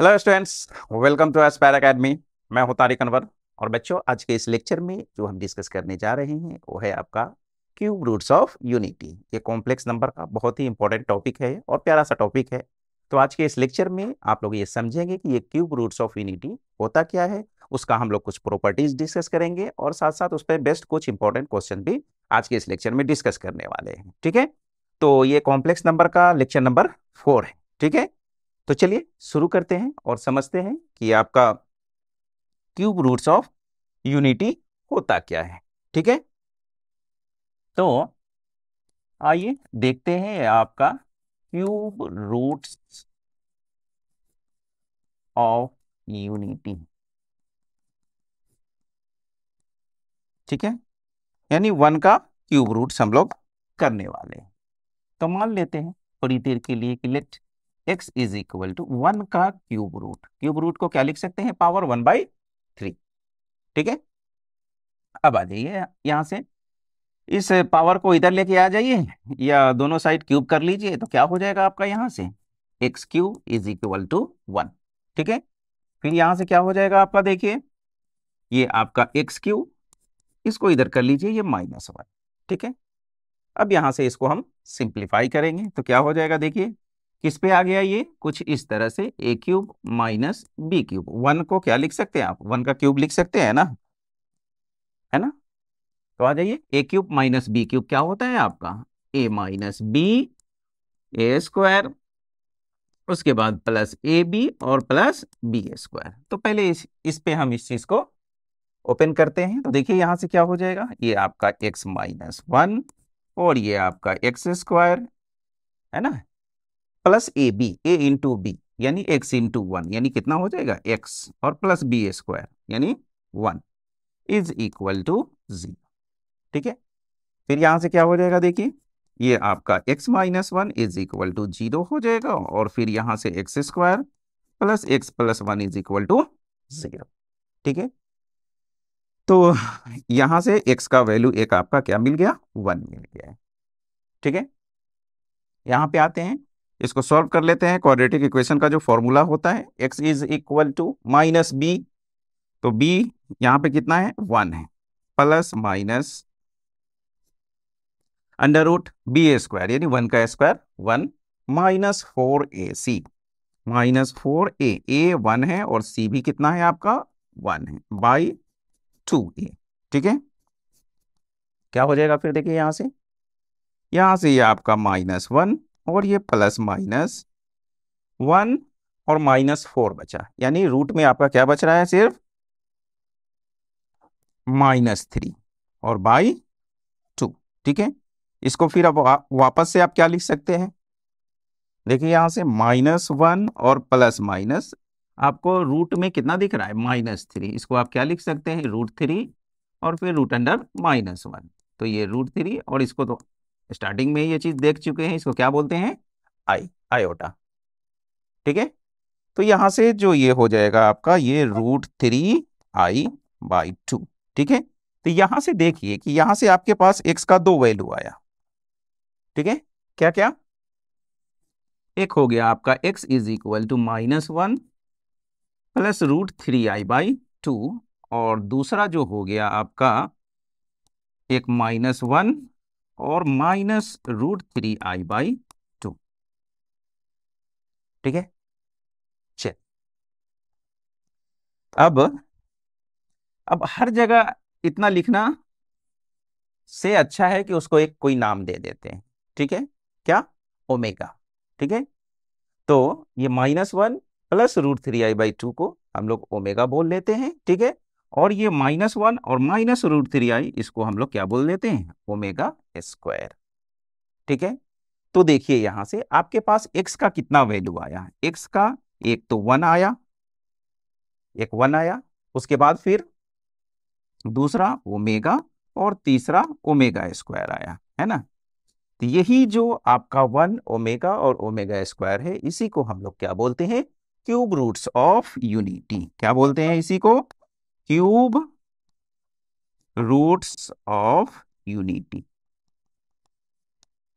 hello students welcome to Aspire Academy मैं हूं तारिक अनवर और बच्चों आज के इस लेक्चर में जो हम डिस्कस करने जा रहे हैं वो है आपका क्यूब रूट्स ऑफ यूनिटी ये कॉम्प्लेक्स नंबर का बहुत ही इंपॉर्टेंट टॉपिक है और प्यारा सा टॉपिक है तो आज के इस लेक्चर में आप लोग ये समझेंगे कि ये क्यूब रूट्स ऑफ यूनिटी होता क्या है उसका हम लोग कुछ प्रॉपर्टीज डिस्कस करेंगे और साथ साथ उस पर बेस्ट कुछ इंपॉर्टेंट क्वेश्चन भी आज के इस लेक्चर में डिस्कस करने वाले हैं ठीक है तो ये कॉम्प्लेक्स नंबर का लेक्चर नंबर फोर है ठीक है तो चलिए शुरू करते हैं और समझते हैं कि आपका क्यूब रूट्स ऑफ यूनिटी होता क्या है ठीक है तो आइए देखते हैं आपका क्यूब रूट्स ऑफ यूनिटी ठीक है यानी वन का क्यूब रूट्स हम लोग करने वाले हैं तो मान लेते हैं थोड़ी देर के लिए कि let x is equal to one का क्यूब रूट क्यूब रूट को क्या लिख सकते हैं पावर वन बाई थ्री ठीक है अब आ जाइए यहाँ से इस पावर को इधर लेके आ जाइए या दोनों साइड क्यूब कर लीजिए तो क्या हो जाएगा आपका यहाँ से x cube is equal to one ठीक है फिर यहाँ से क्या हो जाएगा आपका देखिए ये आपका एक्स क्यूब इसको इधर कर लीजिए ये माइनस वन ठीक है अब यहाँ से इसको हम सिंप्लीफाई करेंगे तो क्या हो जाएगा देखिए किस पे आ गया ये कुछ इस तरह से a cube minus B cube one को क्या लिख सकते हैं आप वन का क्यूब लिख सकते हैं ना है ना तो आ जाइए a cube minus B cube क्या होता है आपका a minus B a square उसके बाद प्लस ए बी और प्लस बी स्क्वायर तो पहले इस इस पे हम इस चीज़ को ओपन करते हैं तो देखिए यहां से क्या हो जाएगा ये आपका एक्स माइनस वन और ये आपका एक्स स्क्वायर है ना plus A b a into b यानी एक्स इंटू वन यानी कितना हो जाएगा एक्स और प्लस बी स्क्वायर यानी one is equal to zero ठीक है फिर यहां से क्या हो जाएगा देखिए ये आपका x minus one is equal to zero हो जाएगा और फिर यहां से x square plus x plus one is equal to zero ठीक है तो यहां से x का वैल्यू एक आपका क्या मिल गया वन मिल गया ठीक है यहां पे आते हैं इसको सॉल्व कर लेते हैं क्वाड्रेटिक इक्वेशन का जो फॉर्मूला होता है x is equal to minus b तो बी यहां पे कितना है वन है plus minus under root b a square यानी वन का square one minus four A c minus four a a one है और सी भी कितना है आपका वन है बाई टू ए ठीक है क्या हो जाएगा फिर देखिए यहां से यहां से ये यह आपका माइनस वन और ये प्लस माइनस वन और माइनस फोर बचा यानी रूट में आपका क्या बच रहा है सिर्फ माइनस थ्री और बाई टू ठीक है इसको फिर अब वापस से आप क्या लिख सकते हैं देखिए यहां से माइनस वन और प्लस माइनस आपको रूट में कितना दिख रहा है माइनस थ्री इसको आप क्या लिख सकते हैं रूट थ्री और फिर रूट अंडर माइनस वन तो ये रूट थ्री और इसको तो स्टार्टिंग में ये चीज देख चुके हैं इसको क्या बोलते हैं आई आयोटा ठीक है तो यहां से जो ये हो जाएगा आपका ये root three I by two ठीक है तो यहां से देखिए कि यहां से आपके पास x का दो वैल्यू आया ठीक है क्या क्या एक हो गया आपका x is equal to minus one plus root three I by two और दूसरा जो हो गया आपका एक माइनस वन और minus root three I by two ठीक है चल अब अब हर जगह इतना लिखना से अच्छा है कि उसको एक कोई नाम दे देते हैं ठीक है क्या ओमेगा ठीक है तो ये minus one plus root three I by two को हम लोग ओमेगा बोल लेते हैं ठीक है और ये माइनस वन और माइनस रूट थ्री आई इसको हम लोग क्या बोल देते हैं ओमेगा स्क्वायर ठीक है तो देखिए यहां से आपके पास एक्स का कितना वैल्यू आया है एक्स का एक तो वन आया एक वन आया उसके बाद फिर दूसरा ओमेगा और तीसरा ओमेगा स्क्वायर आया है ना तो यही जो आपका वन ओमेगा और ओमेगा स्क्वायर है इसी को हम लोग क्या बोलते हैं क्यूब रूट्स ऑफ यूनिटी क्या बोलते हैं इसी को क्यूब रूट्स ऑफ यूनिटी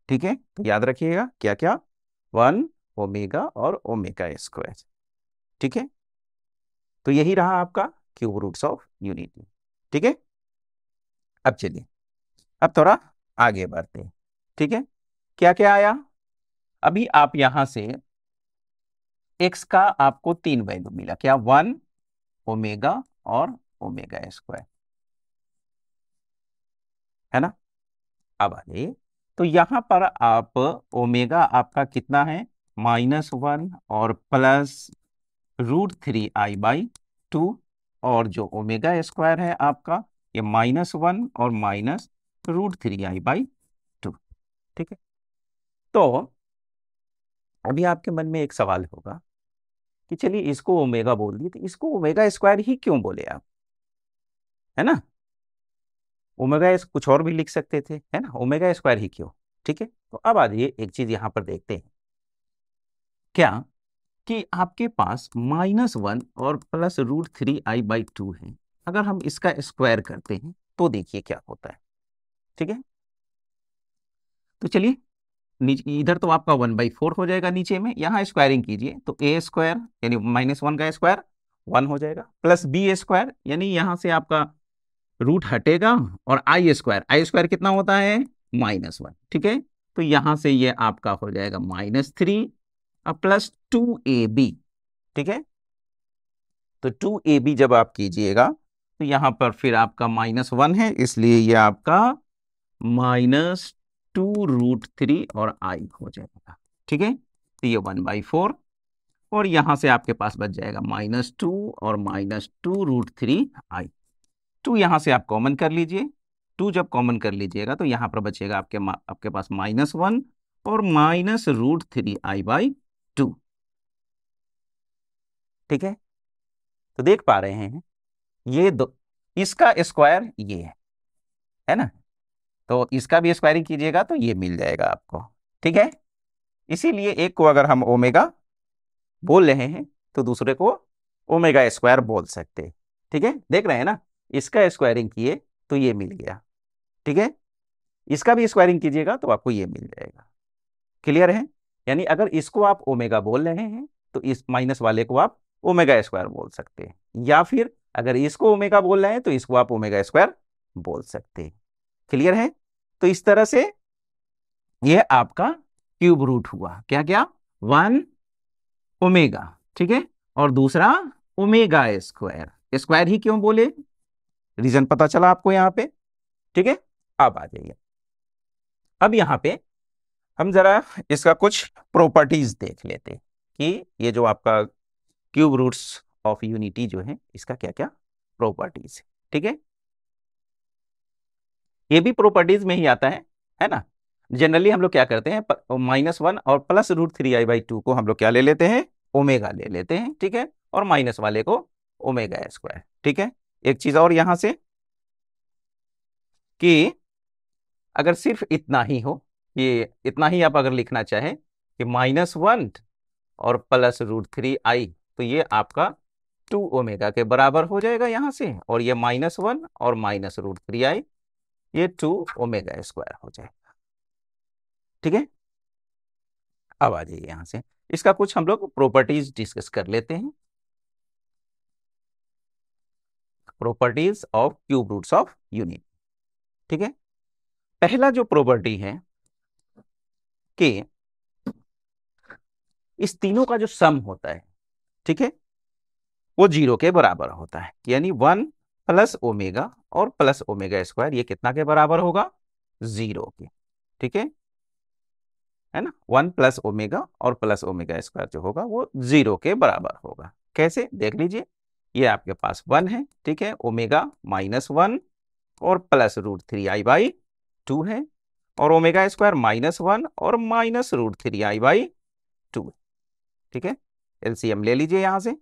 ठीक है याद रखिएगा क्या क्या वन ओमेगा और ओमेगा स्क्वायर ठीक है तो यही रहा आपका क्यूब रूट्स ऑफ यूनिटी ठीक है अब चलिए अब थोड़ा आगे बढ़ते हैं ठीक है क्या क्या आया अभी आप यहां से एक्स का आपको तीन वैल्यू मिला क्या वन ओमेगा और ओमेगा स्क्वायर है ना अब आइए तो यहां पर आप ओमेगा आपका कितना है माइनस वन और plus root three I by two और जो ओमेगा स्क्वायर है आपका ये माइनस वन और minus root three I by two ठीक है तो अभी आपके मन में एक सवाल होगा कि चलिए इसको ओमेगा बोल दिए तो इसको ओमेगा स्क्वायर ही क्यों बोले आप है ना ओमेगा कुछ और भी लिख सकते थे है ना ओमेगा स्क्वायर ही क्यों ठीक है तो अब आ जाइए एक चीज यहां पर देखते हैं क्या कि आपके पास माइनस वन और plus root three I by two है अगर हम इसका स्क्वायर करते हैं तो देखिए क्या होता है ठीक है तो चलिए इधर तो आपका वन बाई फोर हो जाएगा नीचे में यहाँ स्क्वायरिंग कीजिए तो ए स्क्वायर यानी माइनस वन का स्क्वायर वन हो जाएगा प्लस बी स्क्वायर यानी यहाँ से आपका रूट हटेगा और आई स्क्वायर आई स्क्वायर कितना होता है माइनस वन ठीक है तो यहाँ से ये आपका हो जाएगा माइनस थ्री और प्लस टू ए बी ठीक है तो टू ए बी जब आप कीजिएगा तो यहाँ पर फिर आपका माइनस वन है इसलिए ये आपका माइनस टू रूट थ्री और आई हो जाएगा ठीक है तो ये वन बाई फोर और यहां से आपके पास बच जाएगा माइनस टू और minus two root three i two यहां से आप कॉमन कर लीजिए टू जब कॉमन कर लीजिएगा तो यहां पर बचेगा आपके आपके पास माइनस वन और minus root three I by two ठीक है तो देख पा रहे हैं ये दो इसका स्क्वायर ये है है ना तो इसका भी स्क्वायरिंग कीजिएगा तो ये मिल जाएगा आपको ठीक है इसीलिए एक को अगर हम ओमेगा बोल रहे हैं तो दूसरे को ओमेगा स्क्वायर बोल सकते ठीक है देख रहे हैं ना इसका स्क्वायरिंग किए तो ये मिल गया ठीक है इसका भी स्क्वायरिंग कीजिएगा तो आपको ये मिल जाएगा क्लियर है यानी अगर इसको आप ओमेगा बोल रहे हैं तो इस माइनस वाले को आप ओमेगा स्क्वायर बोल सकते हैं या फिर अगर इसको ओमेगा बोल रहे हैं तो इसको आप ओमेगा स्क्वायर बोल सकते हैं क्लियर है तो इस तरह से यह आपका क्यूब रूट हुआ क्या क्या वन ओमेगा ठीक है और दूसरा ओमेगा स्क्वायर स्क्वायर ही क्यों बोले रीजन पता चला आपको यहां पे ठीक है अब आ जाइए अब यहां पे हम जरा इसका कुछ प्रॉपर्टीज देख लेते कि ये जो आपका क्यूब रूट्स ऑफ यूनिटी जो है इसका क्या क्या प्रॉपर्टीज है ठीक है ये भी प्रॉपर्टीज में ही आता है है ना जनरली हम लोग क्या करते हैं माइनस वन और plus root three I by two को हम लोग क्या ले लेते हैं ओमेगा ले लेते हैं ठीक है और माइनस वाले को ओमेगा स्क्वायर ठीक है एक चीज और यहां से कि अगर सिर्फ इतना ही हो ये इतना ही आप अगर लिखना चाहें कि माइनस वन और प्लस रूट थ्री आई तो ये आपका टू ओमेगा के बराबर हो जाएगा यहां से और ये माइनस वन और माइनस रूट थ्री आई ये टू ओमेगा स्क्वायर हो जाएगा ठीक है अब आ जाइए यहां से इसका कुछ हम लोग प्रॉपर्टीज डिस्कस कर लेते हैं properties of cube roots of unit ठीक है पहला जो प्रॉपर्टी है कि इस तीनों का जो सम होता है ठीक है वो जीरो के बराबर होता है यानी वन प्लस ओमेगा और प्लस ओमेगा स्क्वायर ये कितना के बराबर होगा जीरो के ठीक है है ना वन प्लस ओमेगा और प्लस ओमेगा स्क्वायर जो होगा वो जीरो के बराबर होगा कैसे देख लीजिए ये आपके पास वन है ठीक है ओमेगा माइनस वन और plus root three I by two है और ओमेगा स्क्वायर माइनस वन और minus root three I by two ठीक है एलसीएम ले लीजिए यहाँ से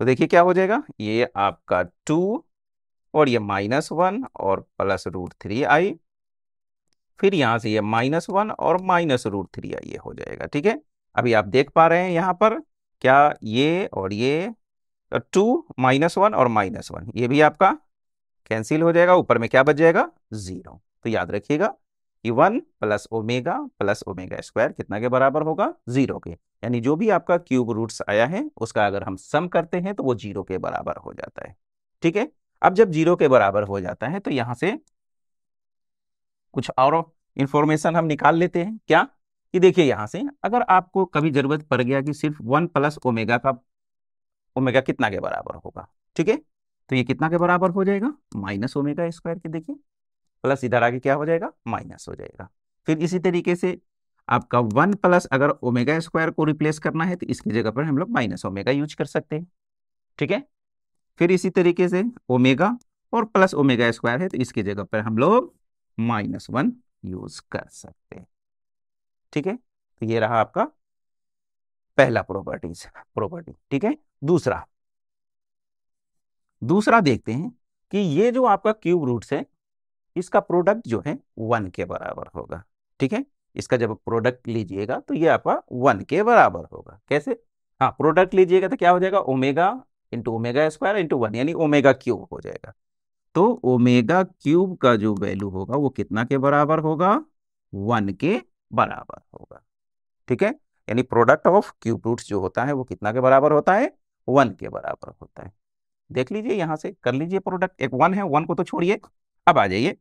तो देखिए क्या हो जाएगा ये आपका टू और ये माइनस वन और प्लस रूट थ्री आई फिर यहां से ये माइनस वन और माइनस रूट थ्री आई ये हो जाएगा ठीक है अभी आप देख पा रहे हैं यहां पर क्या ये और ये तो टू माइनस वन और माइनस वन ये भी आपका कैंसिल हो जाएगा ऊपर में क्या बच जाएगा ज़ीरो तो याद रखिएगा कि e one plus omega plus omega square कितना के बराबर होगा जीरो के यानी जो भी आपका क्यूब रूट्स आया है उसका अगर हम सम करते हैं तो वो जीरो के बराबर हो जाता है ठीक है अब जब जीरो के बराबर हो जाता है तो यहां से कुछ और इंफॉर्मेशन हम निकाल लेते हैं क्या कि देखिए यहां से अगर आपको कभी जरूरत पड़ गया कि सिर्फ वन प्लस ओमेगा का ओमेगा कितना के बराबर होगा ठीक है तो ये कितना के बराबर हो जाएगा माइनस ओमेगा स्क्वायर के देखिए प्लस इधर आगे क्या हो जाएगा माइनस हो जाएगा फिर इसी तरीके से आपका वन प्लस अगर ओमेगा स्क्वायर को रिप्लेस करना है तो इसकी जगह पर हम लोग माइनस ओमेगा यूज कर सकते हैं ठीक है फिर इसी तरीके से ओमेगा और प्लस ओमेगा स्क्वायर है तो इसकी जगह पर हम लोग माइनस वन यूज कर सकते हैं ठीक है तो ये रहा आपका पहला प्रॉपर्टीज प्रॉपर्टी ठीक है दूसरा दूसरा देखते हैं कि ये जो आपका क्यूब रूट्स है इसका प्रोडक्ट जो है वन के बराबर होगा ठीक है इसका जब प्रोडक्ट लीजिएगा तो ये आपका वन के बराबर होगा कैसे हाँ प्रोडक्ट लीजिएगा तो क्या हो जाएगा omega into omega square into one यानी ओमेगा क्यूब हो जाएगा तो ओमेगा क्यूब का जो वैल्यू होगा वो कितना के बराबर होगा वन के बराबर होगा ठीक है यानी प्रोडक्ट ऑफ क्यूब रूट्स जो होता है वो कितना के बराबर होता है वन के बराबर होता है देख लीजिए यहाँ से कर लीजिए प्रोडक्ट एक वन है वन को तो छोड़िए अब आ जाइए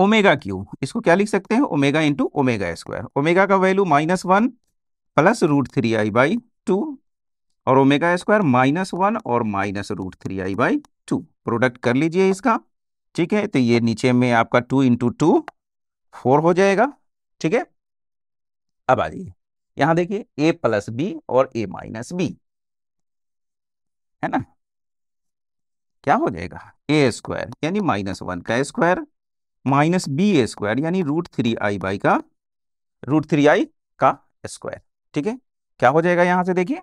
ओमेगा क्यूब इसको क्या लिख सकते हैं omega into omega square omega का value minus one plus root three I by two और ओमेगा स्क्वायर माइनस वन और minus root three I by two product कर लीजिए इसका ठीक है तो ये नीचे में आपका टू इंटू टू फोर हो जाएगा ठीक है अब आ जाइए यहां देखिए ए प्लस बी और ए माइनस बी है ना क्या हो जाएगा ए स्क्वायर यानी माइनस वन का square minus B a square यानी रूट थ्री आई बाई का रूट थ्री आई का स्क्वायर ठीक है क्या हो जाएगा यहां से देखिए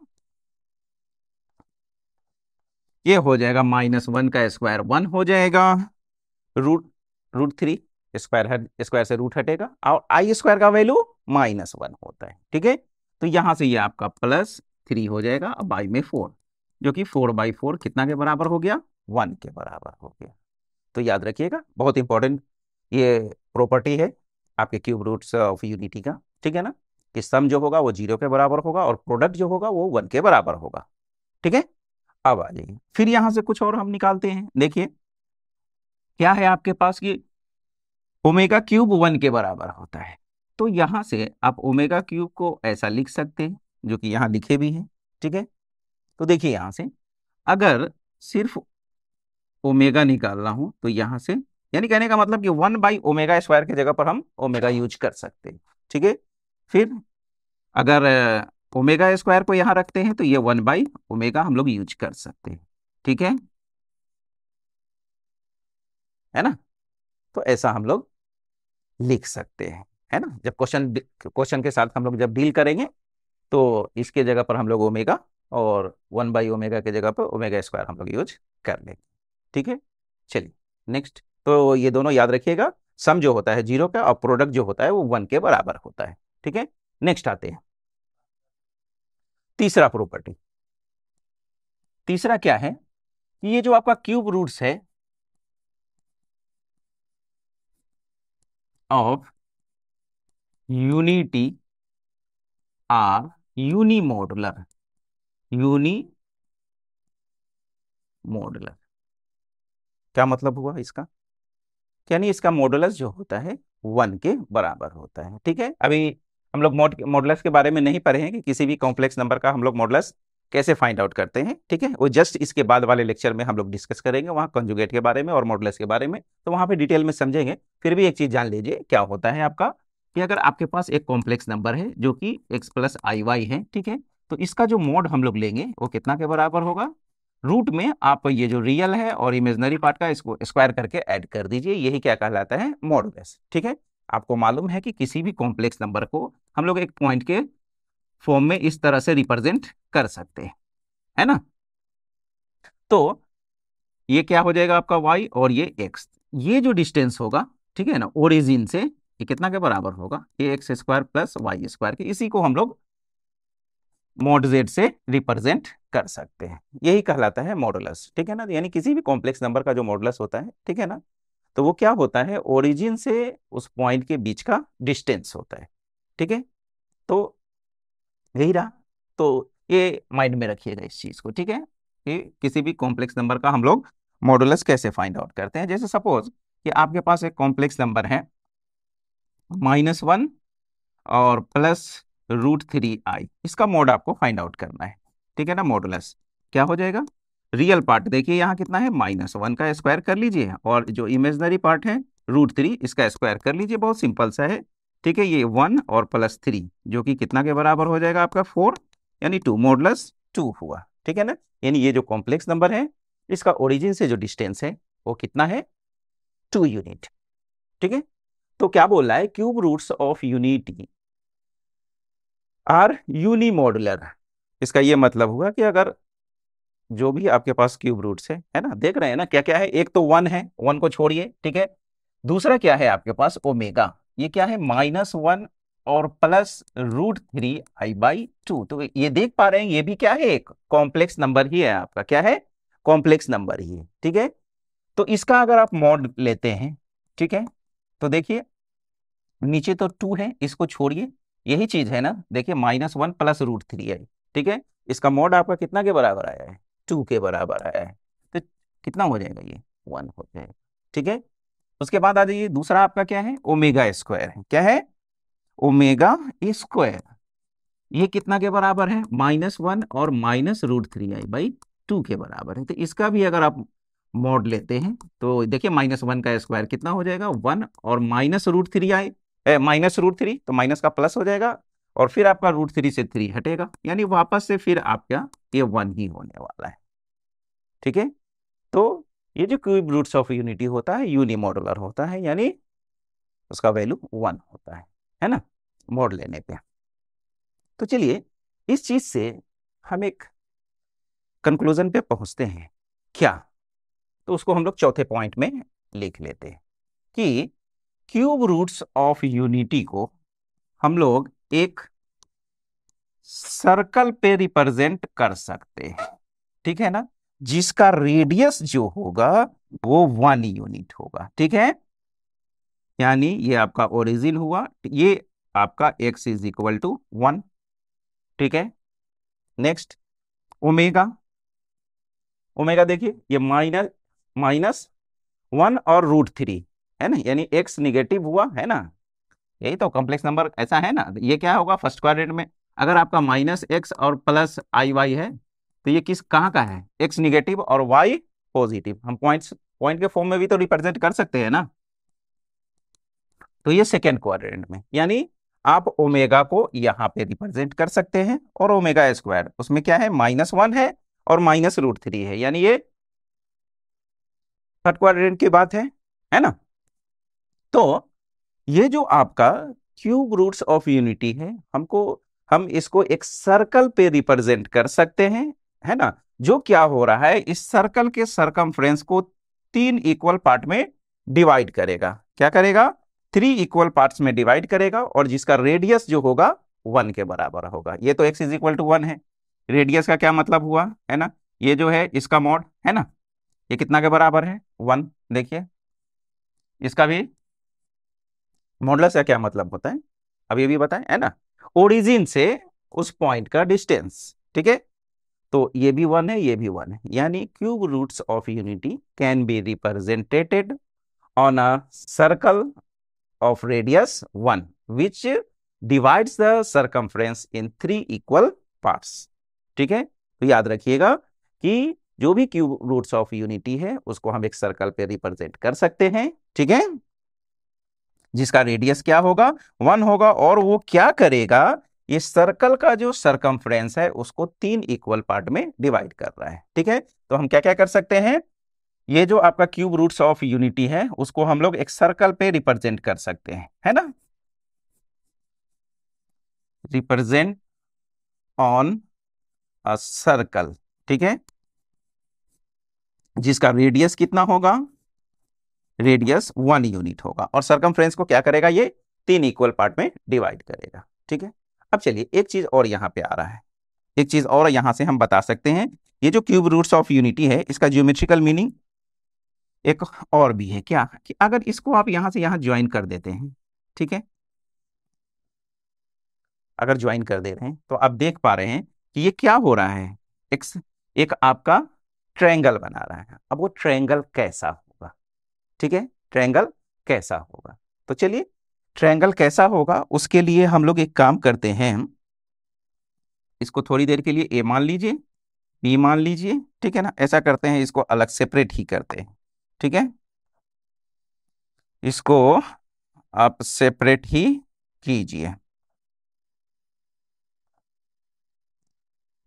ये हो जाएगा माइनस वन का स्क्वायर वन हो जाएगा root root three square square से रूट हटेगा और आई स्क्वायर का वैल्यू माइनस वन होता है ठीक है तो यहां से ये यह आपका प्लस थ्री हो जाएगा बाई में फोर जो कि फोर बाई फोर कितना के बराबर हो गया वन के बराबर हो गया तो याद रखिएगा बहुत इंपॉर्टेंट ये प्रॉपर्टी है आपके क्यूब रूट्स ऑफ यूनिटी का ठीक है ना कि सम जो होगा वो जीरो के बराबर होगा और प्रोडक्ट जो होगा वो वन के बराबर होगा ठीक है अब आ जाइए फिर यहां से कुछ और हम निकालते हैं देखिए क्या है आपके पास कि ओमेगा क्यूब वन के बराबर होता है तो यहाँ से आप ओमेगा क्यूब को ऐसा लिख सकते हैं जो कि यहाँ लिखे भी हैं ठीक है तो देखिए यहाँ से अगर सिर्फ ओमेगा निकाल रहा हूं तो यहां से यानी कहने का मतलब कि वन बाई ओमेगा स्क्वायर की जगह पर हम ओमेगा यूज कर सकते हैं ठीक है फिर अगर ओमेगा स्क्वायर को यहां रखते हैं तो ये वन बाई ओमेगा हम लोग यूज कर सकते हैं ठीक है है ना तो ऐसा हम लोग लिख सकते हैं है ना जब क्वेश्चन क्वेश्चन के साथ हम लोग जब डील करेंगे तो इसके जगह पर हम लोग ओमेगा और वन बाई ओमेगा के जगह पर ओमेगा स्क्वायर हम लोग यूज कर लेंगे ठीक है चलिए नेक्स्ट तो ये दोनों याद रखिएगा सम जो होता है जीरो का और प्रोडक्ट जो होता है वो वन के बराबर होता है ठीक है नेक्स्ट आते हैं तीसरा प्रॉपर्टी तीसरा क्या है ये जो आपका क्यूब रूट्स है of unity are unimodular unimodular क्या मतलब हुआ इसका यानी इसका मॉडुलस जो होता है वन के बराबर होता है ठीक है अभी हम लोग मॉडुलस के बारे में नहीं पढ़े हैं कि किसी भी कॉम्प्लेक्स नंबर का हम लोग मॉडुलस कैसे फाइंड आउट करते हैं ठीक है वो जस्ट इसके बाद वाले लेक्चर में हम लोग डिस्कस करेंगे वहाँ कंजुगेट के बारे में और मॉडुलस के बारे में तो वहाँ पर डिटेल में समझेंगे फिर भी एक चीज़ जान लीजिए क्या होता है आपका कि अगर आपके पास एक कॉम्प्लेक्स नंबर है जो कि एक्स प्लस आई वाई है ठीक है तो इसका जो मोड हम लोग लेंगे वो कितना के बराबर होगा रूट में आप ये जो रियल है और इमेजनरी पार्ट का इसको स्क्वायर करके ऐड कर दीजिए यही क्या कहलाता है मॉडुलस ठीक है आपको मालूम है कि किसी भी कॉम्प्लेक्स नंबर को हम लोग एक पॉइंट के फॉर्म में इस तरह से रिप्रेजेंट कर सकते हैं है ना तो ये क्या हो जाएगा आपका वाई और ये एक्स ये जो डिस्टेंस होगा ठीक है ना ओरिजिन से ये कितना के बराबर होगा ये x square plus y square के इसी को हम लोग मोड जेड से रिप्रेजेंट कर सकते हैं यही कहलाता है मॉडुलस ठीक है ना यानी किसी भी कॉम्प्लेक्स नंबर का जो मॉडुलस होता है ठीक है ना तो वो क्या होता है ओरिजिन से उस पॉइंट के बीच का डिस्टेंस होता है ठीक है तो यही रहा तो ये माइंड में रखिएगा इस चीज़ को ठीक है कि किसी भी कॉम्प्लेक्स नंबर का हम लोग मॉडुलस कैसे फाइंड आउट करते हैं जैसे सपोज कि आपके पास एक कॉम्प्लेक्स नंबर है माइनस वन और प्लस रूट थ्री आई इसका मोड आपको फाइंड आउट करना है ठीक है ना मॉडुलस क्या हो जाएगा रियल पार्ट देखिए यहाँ कितना है माइनस वन का स्क्वायर कर लीजिए और जो इमेजनरी पार्ट है रूट थ्री इसका स्क्वायर कर लीजिए बहुत सिंपल सा है ठीक है ये वन और प्लस थ्री जो कि कितना के बराबर हो जाएगा आपका फोर यानी टू मॉडलस टू हुआ ठीक है ना यानी ये जो कॉम्प्लेक्स नंबर है इसका ओरिजिन से जो डिस्टेंस है वो कितना है टू यूनिट ठीक है तो क्या बोल रहा है cube roots of unity are unimodular इसका ये मतलब हुआ कि अगर जो भी आपके पास क्यूब रूट्स है है ना देख रहे हैं ना क्या क्या है एक तो वन है वन को छोड़िए ठीक है दूसरा क्या है आपके पास ओमेगा ये क्या है माइनस वन और plus root three I by two तो ये देख पा रहे हैं ये भी क्या है एक कॉम्प्लेक्स नंबर ही है आपका क्या है कॉम्प्लेक्स नंबर ही है ठीक है तो इसका अगर आप मॉड लेते हैं ठीक है तो देखिए नीचे तो टू है इसको छोड़िए यही चीज है ना देखिए minus one plus root three i ठीक है इसका मोड आपका कितना के बराबर आया है टू के बराबर आया है तो कितना हो जाएगा ये वन हो जाएगा ठीक है उसके बाद आ जाइए दूसरा आपका क्या है ओमेगा स्क्वायर है क्या है ओमेगा स्क्वायर ये कितना के बराबर है माइनस वन और minus root three I by two के बराबर है तो इसका भी अगर आप मोड लेते हैं तो देखिए माइनस वन का स्क्वायर कितना हो जाएगा वन और minus root three i minus root three तो माइनस का प्लस हो जाएगा और फिर आपका रूट थ्री से थ्री हटेगा यानी वापस से फिर आपका ये वन ही होने वाला है ठीक है तो ये जो क्यूब रूट्स ऑफ यूनिटी होता है मॉडुलर होता है यानी उसका वैल्यू वन होता है है ना मोड लेने पे तो चलिए इस चीज से हम एक कंक्लूजन पे पहुंचते हैं क्या तो उसको हम लोग चौथे पॉइंट में लिख लेते हैं कि क्यूब रूट्स ऑफ यूनिटी को हम लोग एक सर्कल पे रिप्रेजेंट कर सकते हैं ठीक है ना जिसका रेडियस जो होगा वो वन यूनिट होगा ठीक है यानी ये आपका ओरिजिन हुआ ये आपका x is equal to one ठीक है नेक्स्ट ओमेगा ओमेगा देखिए ये माइनस माइनस वन और रूट थ्री है ना यानी एक्स निगेटिव हुआ है ना यही तो कॉम्प्लेक्स नंबर ऐसा है ना ये क्या होगा फर्स्ट क्वाड्रेंट में अगर आपका माइनस एक्स और प्लस आई वाई है तो ये किस कहाँ का है एक्स निगेटिव और वाई पॉजिटिव हम पॉइंट्स पॉइंट के फॉर्म में भी तो रिप्रेजेंट कर सकते हैं ना तो ये सेकेंड क्वाड्रेंट में यानी आप ओमेगा को यहाँ पे रिप्रेजेंट कर सकते हैं और ओमेगा स्क्वायर उसमें क्या है माइनस वन है और माइनस रूट थ्री है यानी ये थर्ड क्वाड्रेंट की बात है है ना तो ये जो आपका क्यूब रूट्स ऑफ यूनिटी है हमको हम इसको एक सर्कल पे रिप्रेजेंट कर सकते हैं है ना जो क्या हो रहा है इस सर्कल के सरकमफ्रेंस को तीन इक्वल पार्ट में डिवाइड करेगा क्या करेगा थ्री इक्वल पार्ट्स में डिवाइड करेगा और जिसका रेडियस जो होगा वन के बराबर होगा ये तो x is equal to one है रेडियस का क्या मतलब हुआ है ना ये जो है इसका मॉड है ना ये कितना के बराबर है वन देखिए इसका भी मॉडलस का क्या मतलब होता है अब ये भी बताएं है ना ओरिजिन से उस पॉइंट का डिस्टेंस ठीक है तो ये भी वन है ये भी वन है यानी cube roots of unity can be represented on a circle of radius one which divides the circumference in three equal parts ठीक है तो याद रखिएगा कि जो भी क्यूब रूट्स ऑफ यूनिटी है उसको हम एक सर्कल पे रिप्रेजेंट कर सकते हैं ठीक है जिसका रेडियस क्या होगा वन होगा और वो क्या करेगा ये सर्कल का जो सरकमफ्रेंस है उसको तीन इक्वल पार्ट में डिवाइड कर रहा है ठीक है तो हम क्या क्या कर सकते हैं ये जो आपका क्यूब रूट्स ऑफ यूनिटी है उसको हम लोग एक सर्कल पे रिप्रेजेंट कर सकते हैं है ना रिप्रेजेंट ऑन अ सर्कल ठीक है जिसका रेडियस कितना होगा रेडियस वन यूनिट होगा और सरकम को क्या करेगा ये तीन इक्वल पार्ट में डिवाइड करेगा ठीक है अब चलिए एक चीज और यहाँ पे आ रहा है एक चीज और यहां से हम बता सकते हैं ये जो क्यूब रूट्स ऑफ यूनिटी है इसका ज्योमेट्रिकल मीनिंग एक और भी है क्या कि अगर इसको आप यहां से यहां ज्वाइन कर देते हैं ठीक है अगर ज्वाइन कर दे रहे हैं तो आप देख पा रहे हैं कि ये क्या हो रहा है एक, एक आपका ट्रायंगल बना रहा है अब वो ट्रायंगल कैसा हो ठीक है ट्रैंगल कैसा होगा तो चलिए ट्रैंगल कैसा होगा उसके लिए हम लोग एक काम करते हैं इसको थोड़ी देर के लिए ए मान लीजिए बी मान लीजिए ठीक है ना ऐसा करते हैं इसको अलग सेपरेट ही करते हैं ठीक है इसको आप सेपरेट ही कीजिए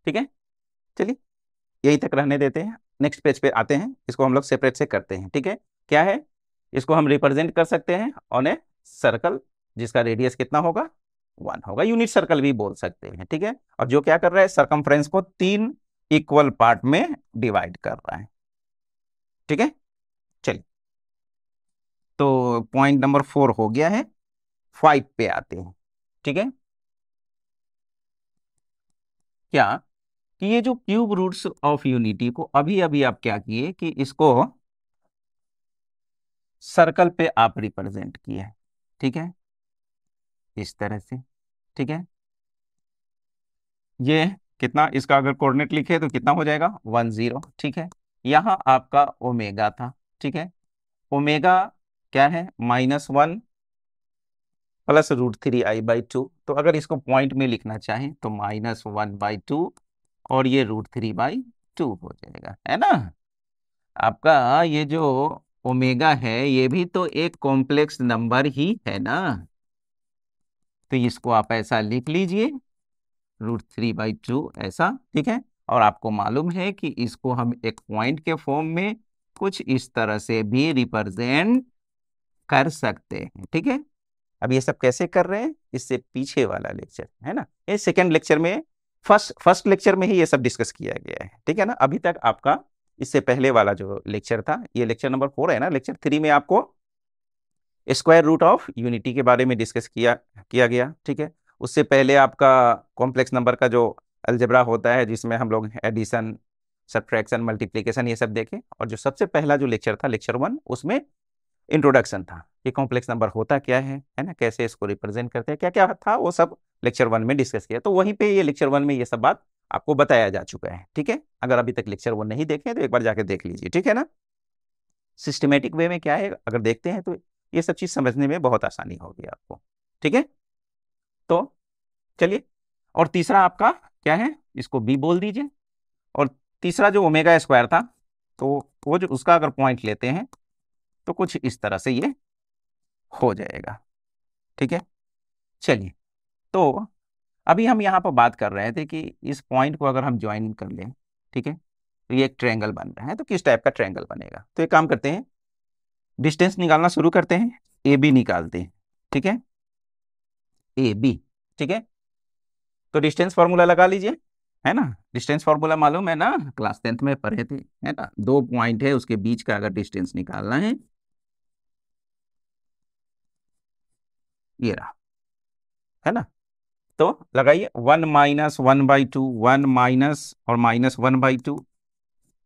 ठीक है चलिए यही तक रहने देते हैं नेक्स्ट पेज पे आते हैं इसको हम लोग सेपरेट से करते हैं ठीक है क्या है इसको हम रिप्रेजेंट कर सकते हैं ऑन ए सर्कल जिसका रेडियस कितना होगा वन होगा यूनिट सर्कल भी बोल सकते हैं ठीक है और जो क्या कर रहा है सर्कम्फ्रेंस को तीन इक्वल पार्ट में डिवाइड कर रहा है ठीक है चलिए तो पॉइंट नंबर फोर हो गया है फाइव पे आते हैं ठीक है क्या कि ये जो क्यूब रूट्स ऑफ यूनिटी को अभी अभी आप क्या किए कि इसको सर्कल पे आप रिप्रेजेंट किया है ठीक है इस तरह से ठीक है ये कितना इसका अगर कोऑर्डिनेट लिखे तो कितना हो जाएगा वन जीरो ठीक है यहां आपका ओमेगा था ठीक है ओमेगा क्या है minus one plus root three I by two तो अगर इसको पॉइंट में लिखना चाहें तो माइनस वन बाई टू और ये रूट थ्री बाई टू हो जाएगा है ना आपका ये जो ओमेगा है ये भी तो एक कॉम्प्लेक्स नंबर ही है ना तो इसको आप ऐसा लिख लीजिए रूट थ्री बाई टू ऐसा ठीक है और आपको मालूम है कि इसको हम एक पॉइंट के फॉर्म में कुछ इस तरह से भी रिप्रेजेंट कर सकते हैं ठीक है अब ये सब कैसे कर रहे हैं इससे पीछे वाला लेक्चर है ना ये सेकेंड लेक्चर में फर्स्ट फर्स्ट लेक्चर में ही ये सब डिस्कस किया गया है ठीक है ना अभी तक आपका इससे पहले वाला जो लेक्चर था ये लेक्चर नंबर फोर है ना लेक्चर थ्री में आपको स्क्वायर रूट ऑफ यूनिटी के बारे में डिस्कस किया किया गया ठीक है उससे पहले आपका कॉम्प्लेक्स नंबर का जो अल्जबरा होता है जिसमें हम लोग एडिशन सब्ट्रैक्शन मल्टीप्लीकेशन ये सब देखें और जो सबसे पहला जो लेक्चर था लेक्चर वन उसमें इंट्रोडक्शन था कि कॉम्प्लेक्स नंबर होता क्या है है ना कैसे इसको रिप्रेजेंट करते हैं क्या क्या था वो सब लेक्चर वन में डिस्कस किया तो वहीं पे ये लेक्चर वन में ये सब बात आपको बताया जा चुका है ठीक है अगर अभी तक लेक्चर वो नहीं देखे तो एक बार जाके देख लीजिए ठीक है ना सिस्टमेटिक वे में क्या है अगर देखते हैं तो ये सब चीज़ समझने में बहुत आसानी होगी आपको ठीक है तो चलिए और तीसरा आपका क्या है इसको बी बोल दीजिए और तीसरा जो ओमेगा स्क्वायर था तो वो जो उसका अगर पॉइंट लेते हैं तो कुछ इस तरह से ये हो जाएगा ठीक है चलिए तो अभी हम यहाँ पर बात कर रहे थे कि इस पॉइंट को अगर हम ज्वाइन कर लें ठीक है तो ये एक ट्रैंगल बन रहा है तो किस टाइप का ट्रैंगल बनेगा तो एक काम करते हैं डिस्टेंस निकालना शुरू करते हैं ए बी निकालते हैं ठीक है ए बी ठीक है तो डिस्टेंस फार्मूला लगा लीजिए है ना डिस्टेंस फार्मूला मालूम है ना क्लास टेंथ में पढ़े थे है ना दो पॉइंट है उसके बीच का अगर डिस्टेंस निकालना है ये रहा है ना तो लगाइए one minus one by two one minus और माइनस वन बाई टू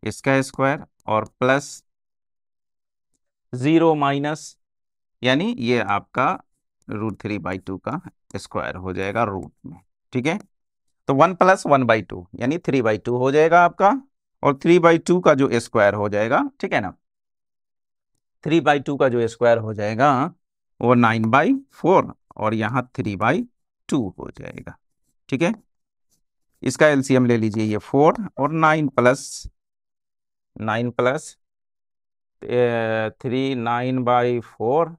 इसका स्क्वायर और प्लस ज़ीरो माइनस यानी ये आपका रूट थ्री बाई टू का स्क्वायर हो जाएगा रूट में ठीक है तो one plus one by two यानी थ्री बाई टू हो जाएगा आपका और थ्री बाई टू का जो स्क्वायर हो जाएगा ठीक है ना थ्री बाई टू का जो स्क्वायर हो जाएगा वो नाइन बाई फोर और यहाँ थ्री बाई टू हो जाएगा ठीक है इसका एलसीएम ले लीजिए ये फोर और nine plus nine plus three nine by four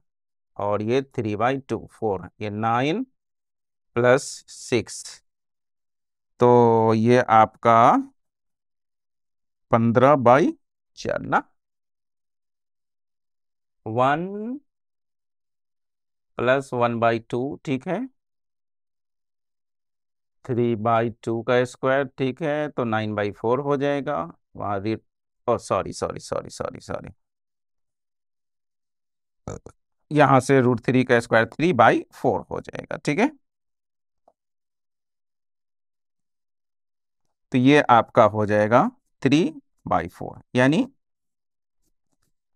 और ये थ्री बाई टू फोर ये नाइन प्लस सिक्स तो ये आपका पंद्रह बाई चार ना one plus one by two ठीक है थ्री बाई टू का स्क्वायर ठीक है तो नाइन बाई फोर हो जाएगा वहाँ री ओ sorry sorry sorry sorry sorry यहाँ से रूट थ्री का स्क्वायर थ्री बाई फोर हो जाएगा ठीक है तो ये आपका हो जाएगा थ्री बाई फोर यानी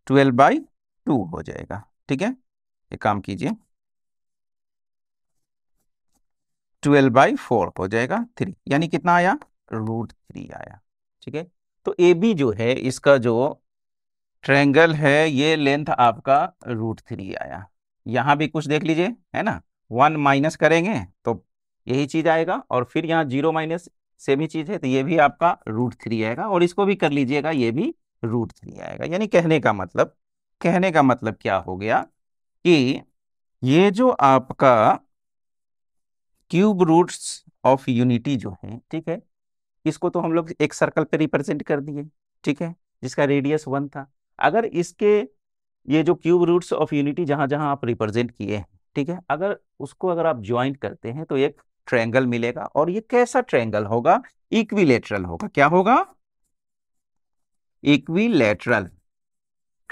ट्वेल्व बाई टू हो जाएगा ठीक है एक काम कीजिए ट्वेल्व बाई फोर हो जाएगा थ्री यानी कितना आया रूट थ्री आया ठीक है तो ए बी जो है इसका जो ट्रेंगल है ये लेंथ आपका रूट थ्री आया यहाँ भी कुछ देख लीजिए है ना वन माइनस करेंगे तो यही चीज़ आएगा और फिर यहाँ जीरो माइनस सेम ही चीज़ है तो ये भी आपका रूट थ्री आएगा और इसको भी कर लीजिएगा ये भी रूट थ्री आएगा यानी कहने का मतलब कहने का मतलब क्या हो गया कि ये जो आपका क्यूब रूट्स ऑफ यूनिटी जो है ठीक है इसको तो हम लोग एक सर्कल पे रिप्रेजेंट कर दिए ठीक है जिसका रेडियस वन था अगर इसके ये जो क्यूब रूट्स ऑफ यूनिटी जहां जहां आप रिप्रेजेंट किए हैं ठीक है अगर उसको अगर आप ज्वाइंट करते हैं तो एक ट्रायंगल मिलेगा और ये कैसा ट्रायंगल होगा इक्विलेटरल होगा क्या होगा इक्विलेटरल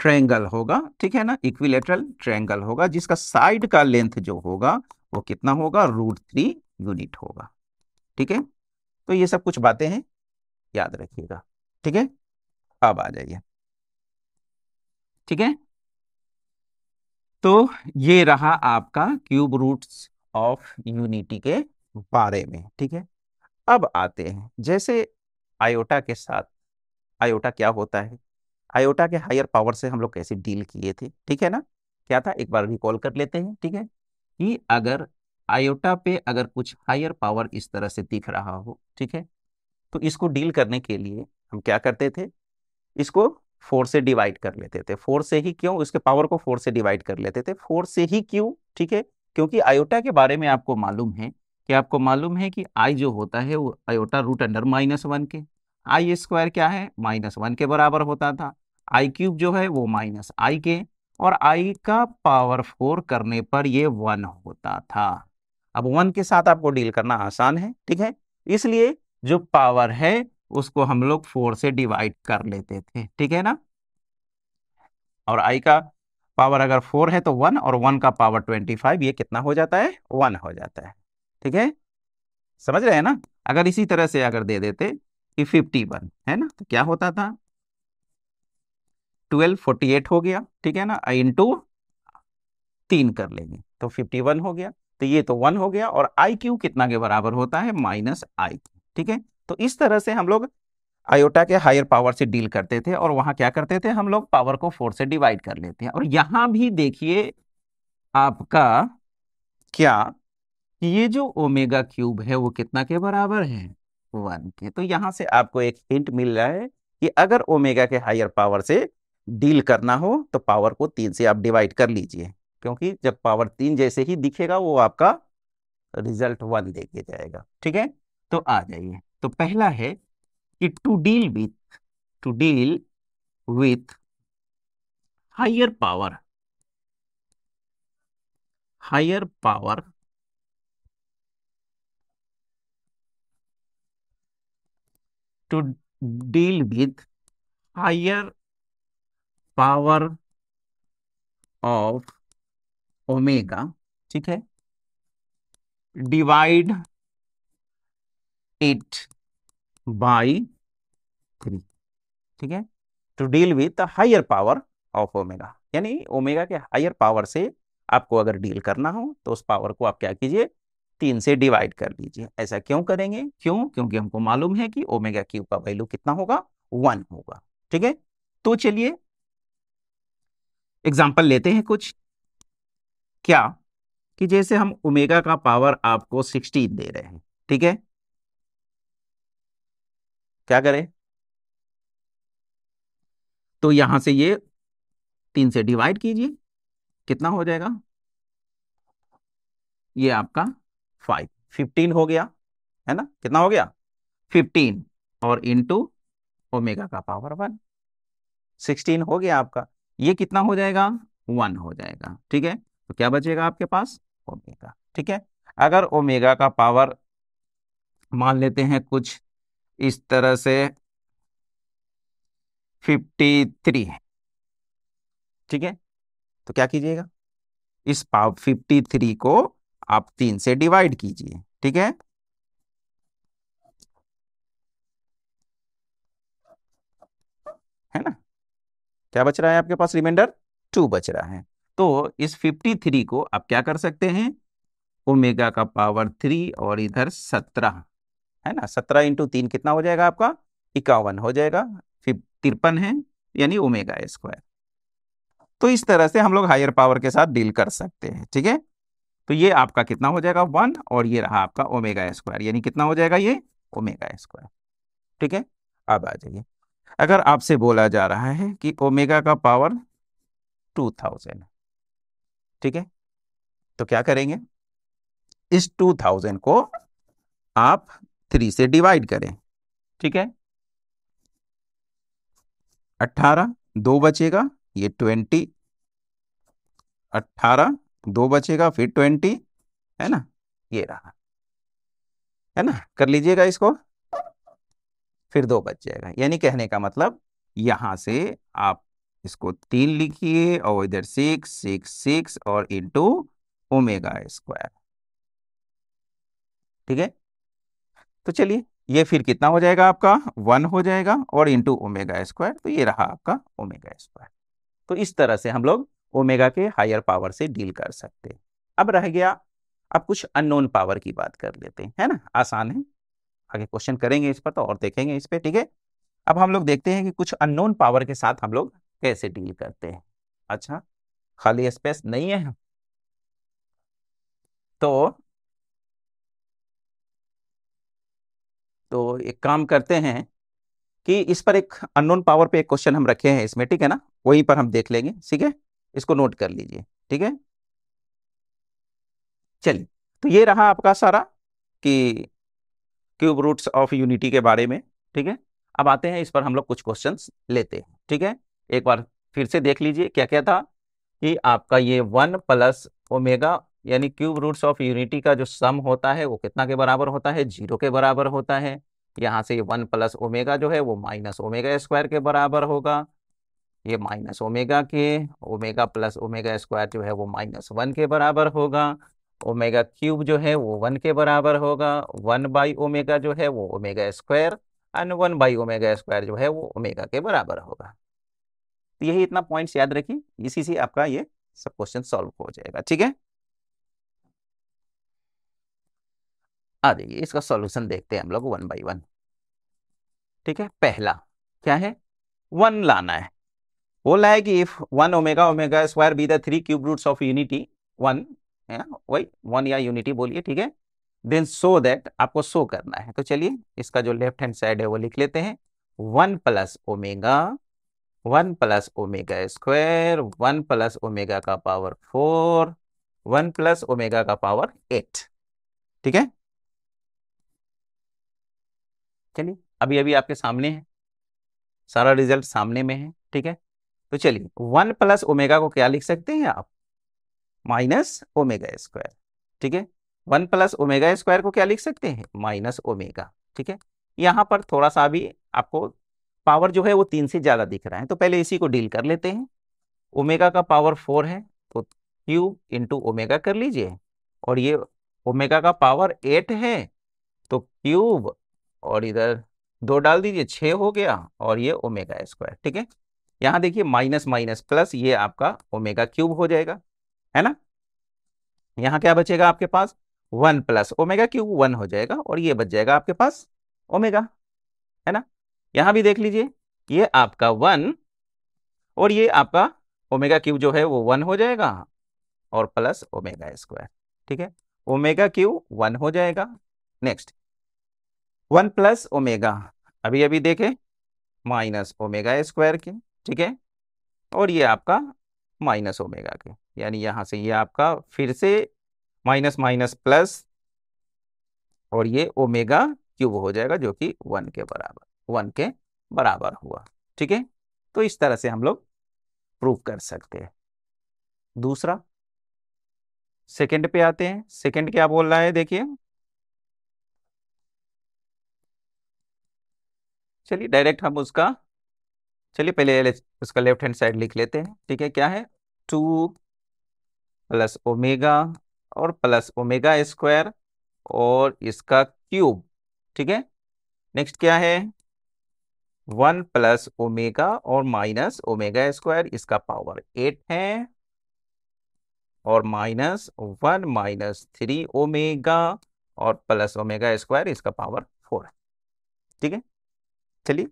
ट्रायंगल होगा ठीक है ना इक्विलेटरल ट्रायंगल होगा जिसका साइड का लेंथ जो होगा वो कितना होगा रूट थ्री यूनिट होगा ठीक है तो ये सब कुछ बातें हैं याद रखिएगा ठीक है अब आ जाइए ठीक है तो ये रहा आपका क्यूब रूट्स ऑफ यूनिटी के बारे में ठीक है अब आते हैं जैसे आयोटा के साथ आयोटा क्या होता है आयोटा के हायर पावर से हम लोग कैसे डील किए थे ठीक है ना क्या था एक बार रिकॉल कर लेते हैं ठीक है कि अगर आयोटा पे अगर कुछ हायर पावर इस तरह से दिख रहा हो ठीक है तो इसको डील करने के लिए हम क्या करते थे इसको फोर से डिवाइड कर लेते थे फोर से ही क्यों उसके पावर को फोर से डिवाइड कर लेते थे फोर से ही क्यों ठीक है क्योंकि आयोटा के बारे में आपको मालूम है कि आपको मालूम है कि आई जो होता है वो iota root under minus one के आई स्क्वायर क्या है माइनस वन के बराबर होता था आई क्यूब जो है वो माइनस आई के और आई का पावर फोर करने पर ये वन होता था अब वन के साथ आपको डील करना आसान है ठीक है इसलिए जो पावर है उसको हम लोग फोर से डिवाइड कर लेते थे ठीक है ना और आई का पावर अगर फोर है तो वन और वन का पावर ट्वेंटी फाइव ये कितना हो जाता है वन हो जाता है ठीक है समझ रहे हैं ना अगर इसी तरह से अगर दे देते कि फिफ्टी वन है ना तो क्या होता था ट्वेल्व फोर्टी एट हो गया ठीक है ना इन टू तीन कर लेंगे तो फिफ्टी वन हो गया तो ये तो वन हो गया और आई क्यू कितना के बराबर होता है माइनस आई ठीक है तो इस तरह से हम लोग आयोटा के हायर पावर से डील करते थे और वहां क्या करते थे हम लोग पावर को फोर से डिवाइड कर लेते हैं और यहां भी देखिए आपका क्या ये जो ओमेगा क्यूब है वो कितना के बराबर है वन के तो यहां से आपको एक हिंट मिल रहा है कि अगर ओमेगा के हायर पावर से डील करना हो तो पावर को तीन से आप डिवाइड कर लीजिए क्योंकि जब पावर तीन जैसे ही दिखेगा वो आपका रिजल्ट वन देके जाएगा ठीक है तो आ जाइए तो पहला है कि to deal with to deal with higher power higher power to deal with higher power of omega ठीक है डिवाइड इट बाई थ्री ठीक है to deal with higher power of omega यानी ओमेगा के हायर पावर से आपको अगर deal करना हो तो उस पावर को आप क्या कीजिए तीन से डिवाइड कर लीजिए ऐसा क्यों करेंगे क्यों क्योंकि हमको मालूम है कि ओमेगा क्यू का वैल्यू कितना होगा वन होगा ठीक है तो चलिए एग्जाम्पल लेते हैं कुछ क्या कि जैसे हम ओमेगा का पावर आपको सिक्सटीन दे रहे हैं ठीक है क्या करें तो यहां से ये तीन से डिवाइड कीजिए कितना हो जाएगा ये आपका फाइव फिफ्टीन हो गया है ना कितना हो गया फिफ्टीन और इंटू ओमेगा का पावर वन सिक्सटीन हो गया आपका ये कितना हो जाएगा वन हो जाएगा ठीक है तो क्या बचेगा आपके पास ओमेगा ठीक है अगर ओमेगा का पावर मान लेते हैं कुछ इस तरह से फिफ्टी थ्री ठीक है तो क्या कीजिएगा इस पावर फिफ्टी थ्री को आप तीन से डिवाइड कीजिए ठीक है है ना क्या बच रहा है आपके पास रिमाइंडर टू बच रहा है तो इस फिफ्टी थ्री को आप क्या कर सकते हैं ओमेगा का पावर थ्री और इधर सत्रह है ना सत्रह इंटू तीन कितना हो जाएगा आपका इक्यावन हो जाएगा तिरपन है यानी ओमेगा स्क्वायर तो इस तरह से हम लोग हायर पावर के साथ डील कर सकते हैं ठीक है तो ये आपका कितना हो जाएगा वन और ये रहा आपका ओमेगा स्क्वायर यानी कितना हो जाएगा ये ओमेगा स्क्वायर ठीक है अब आ जाइए अगर आपसे बोला जा रहा है कि ओमेगा का पावर टू थाउजेंड ठीक है तो क्या करेंगे इस टू थाउजेंड को आप थ्री से डिवाइड करें ठीक है अट्ठारह दो बचेगा ये ट्वेंटी अट्ठारह दो बचेगा फिर ट्वेंटी है ना ये रहा है ना कर लीजिएगा इसको फिर दो बच जाएगा यानी कहने का मतलब यहाँ से आप इसको तीन लिखिए और इधर सिक्स सिक्स सिक्स और इंटू ओमेगा स्क्वायर ठीक है तो चलिए ये फिर कितना हो जाएगा आपका वन हो जाएगा और इंटू ओमेगा स्क्वायर तो ये रहा आपका ओमेगा स्क्वायर तो इस तरह से हम लोग ओमेगा के हायर पावर से डील कर सकते हैं अब रह गया अब कुछ अननोन पावर की बात कर लेते हैं है ना आसान है आगे क्वेश्चन करेंगे इस पर तो और देखेंगे इस पर ठीक है अब हम लोग देखते हैं कि कुछ अननोन पावर के साथ हम लोग कैसे डील करते हैं अच्छा खाली स्पेस नहीं है तो तो एक काम करते हैं कि इस पर एक अननोन पावर पे एक क्वेश्चन हम रखे हैं इसमें ठीक है ना वहीं पर हम देख लेंगे ठीक है इसको नोट कर लीजिए ठीक है चलिए तो ये रहा आपका सारा कि क्यूब रूट्स ऑफ यूनिटी के बारे में ठीक है अब आते हैं इस पर हम लोग कुछ क्वेश्चन लेते हैं ठीक है एक बार फिर से देख लीजिए क्या क्या था कि आपका ये वन प्लस ओमेगा यानी क्यूब रूट्स ऑफ यूनिटी का जो सम होता है वो कितना के बराबर होता है जीरो के बराबर होता है यहाँ से ये वन प्लस ओमेगा जो है वो माइनस ओमेगा स्क्वायर के बराबर होगा ये माइनस ओमेगा के ओमेगा प्लस ओमेगा स्क्वायर जो है वो माइनस वन के बराबर होगा ओमेगा क्यूब जो है वो वन के बराबर होगा वन बाई ओमेगा जो है वो omega square and one by omega square जो है वो ओमेगा के बराबर होगा तो यही इतना पॉइंट्स याद रखिए इसी से आपका ये सब क्वेश्चन सॉल्व हो जाएगा ठीक है आ जाइए इसका सॉल्यूशन देखते हैं हम लोग वन बाई वन ठीक है पहला क्या है वन लाना है बोला है कि if one omega omega square be the three cube roots of unity one है ना वही वन या यूनिटी बोलिए ठीक है देन सो दैट आपको सो करना है तो चलिए इसका जो लेफ्ट हैंड साइड है वो लिख लेते हैं one plus omega one plus omega square one plus omega का power four one plus omega का पावर एट ठीक है चलिए अभी अभी आपके सामने है सारा रिजल्ट सामने में है ठीक है तो चलिए वन प्लस ओमेगा को क्या लिख सकते हैं आप माइनस ओमेगा स्क्वायर ठीक है वन प्लस ओमेगा स्क्वायर को क्या लिख सकते हैं माइनस ओमेगा ठीक है यहाँ पर थोड़ा सा भी आपको पावर जो है वो तीन से ज़्यादा दिख रहा है तो पहले इसी को डील कर लेते हैं ओमेगा का पावर फोर है तो क्यू इंटू ओमेगा कर लीजिए और ये ओमेगा का पावर एट है तो क्यूब और इधर दो डाल दीजिए छः हो गया और ये ओमेगा स्क्वायर ठीक है यहाँ देखिए माइनस माइनस प्लस ये आपका ओमेगा क्यूब हो जाएगा है ना यहाँ क्या बचेगा आपके पास one plus omega cube one हो जाएगा और ये बच जाएगा आपके पास ओमेगा है ना यहाँ भी देख लीजिए ये आपका वन और ये आपका ओमेगा क्यू जो है वो वन हो जाएगा और प्लस ओमेगा स्क्वायर ठीक है ओमेगा क्यू वन हो जाएगा नेक्स्ट वन प्लस ओमेगा अभी अभी देखे माइनस ओमेगा स्क्वायर के ठीक है और ये आपका माइनस ओमेगा के यानी यहां से ये यह आपका फिर से माइनस माइनस प्लस और ये ओमेगा क्यूब हो जाएगा जो कि वन के बराबर वन के बराबर हुआ ठीक है तो इस तरह से हम लोग प्रूव कर सकते हैं दूसरा सेकंड पे आते हैं सेकंड क्या बोल रहा है देखिए चलिए डायरेक्ट हम उसका चलिए पहले उसका लेफ्ट हैंड साइड लिख लेते हैं ठीक है क्या है टू प्लस ओमेगा और प्लस ओमेगा स्क्वायर और इसका क्यूब ठीक है नेक्स्ट क्या है वन प्लस ओमेगा और माइनस ओमेगा स्क्वायर इसका पावर एट है और minus one minus three omega और प्लस ओमेगा स्क्वायर इसका पावर फोर है ठीक है चलिए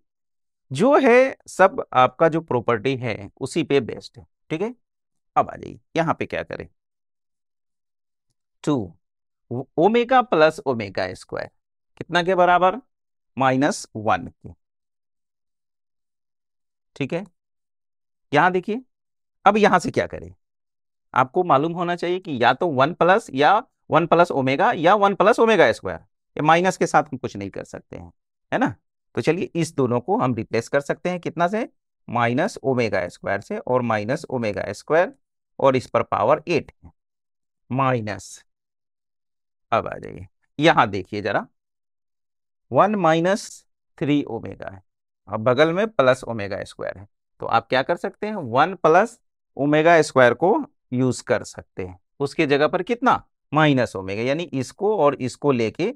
जो है सब आपका जो प्रॉपर्टी है उसी पे बेस्ड है ठीक है अब आ जाइए यहां पे क्या करें two omega plus omega square कितना के बराबर माइनस वन के ठीक है यहां देखिए अब यहां से क्या करें आपको मालूम होना चाहिए कि या तो वन प्लस या वन प्लस ओमेगा या one plus omega square minus के साथ हम कुछ नहीं कर सकते हैं है ना तो चलिए इस दोनों को हम रिप्लेस कर सकते हैं कितना से माइनस ओमेगा स्क्वायर से और माइनस ओमेगा स्क्वायर और इस पर पावर एट माइनस अब आ जाइए यहां देखिए जरा वन माइनस थ्री ओमेगा है अब बगल में प्लस ओमेगा स्क्वायर है तो आप क्या कर सकते हैं वन प्लस ओमेगा स्क्वायर को यूज कर सकते हैं उसके जगह पर कितना माइनस ओमेगा यानी इसको और इसको लेके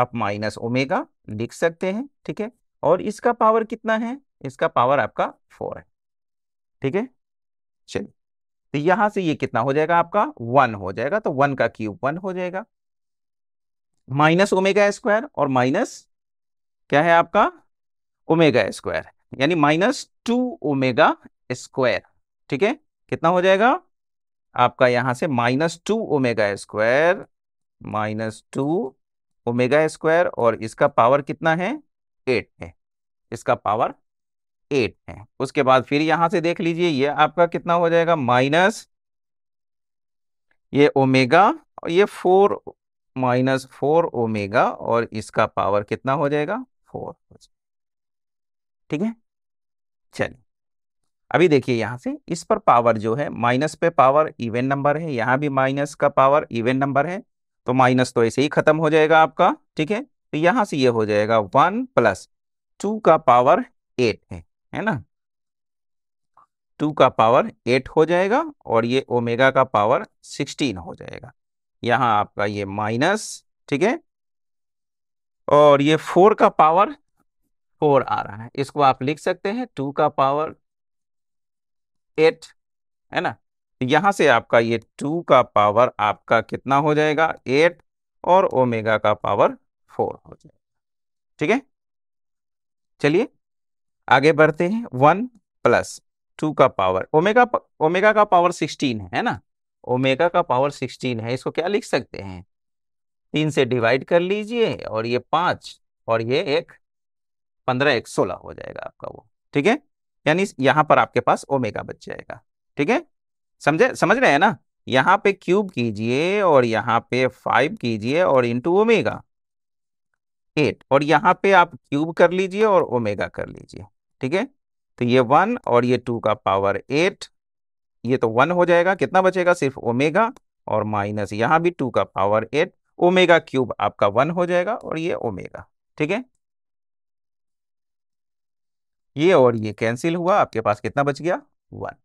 आप माइनस ओमेगा लिख सकते हैं ठीक है और इसका पावर कितना है इसका पावर आपका फोर है ठीक है चलिए तो यहां से ये कितना हो जाएगा आपका वन हो जाएगा तो वन का क्यूब वन हो जाएगा माइनस ओमेगा स्क्वायर और माइनस क्या है आपका ओमेगा स्क्वायर यानी माइनस टू ओमेगा स्क्वायर ठीक है कितना हो जाएगा आपका यहां से minus two omega square minus two omega square और इसका पावर कितना है एट है इसका पावर एट है उसके बाद फिर यहां से देख लीजिए ये आपका कितना हो जाएगा माइनस ये ओमेगा और ये फोर माइनस फोर ओमेगा और इसका पावर कितना हो जाएगा फोर ठीक है चलिए अभी देखिए यहां से इस पर पावर जो है माइनस पे पावर इवेन नंबर है यहां भी माइनस का पावर इवेन नंबर है तो माइनस तो ऐसे ही खत्म हो जाएगा आपका ठीक है तो यहां से ये हो जाएगा वन प्लस टू का पावर एट है है ना टू का पावर एट हो जाएगा और ये ओमेगा का पावर सिक्सटीन हो जाएगा यहां आपका ये माइनस ठीक है और ये फोर का पावर फोर आ रहा है इसको आप लिख सकते हैं टू का पावर एट है ना तो यहाँ से आपका ये टू का पावर आपका कितना हो जाएगा एट और ओमेगा का पावर फोर हो जाएगा ठीक है चलिए आगे बढ़ते हैं वन प्लस टू का पावर ओमेगा ओमेगा का पावर सिक्सटीन है ना ओमेगा का पावर सिक्सटीन है इसको क्या लिख सकते हैं तीन से डिवाइड कर लीजिए और ये पांच और ये एक पंद्रह एक सोलह हो जाएगा आपका वो ठीक है यानी यहां पर आपके पास ओमेगा बच जाएगा ठीक है समझे समझ रहे हैं ना यहाँ पे क्यूब कीजिए और यहाँ पे फाइव कीजिए और इंटू ओमेगा एट और यहाँ पे आप क्यूब कर लीजिए और ओमेगा कर लीजिए ठीक है तो ये वन और ये टू का पावर एट ये तो वन हो जाएगा कितना बचेगा सिर्फ ओमेगा और माइनस यहाँ भी टू का पावर एट ओमेगा क्यूब आपका वन हो जाएगा और ये ओमेगा ठीक है ये और ये कैंसिल हुआ आपके पास कितना बच गया वन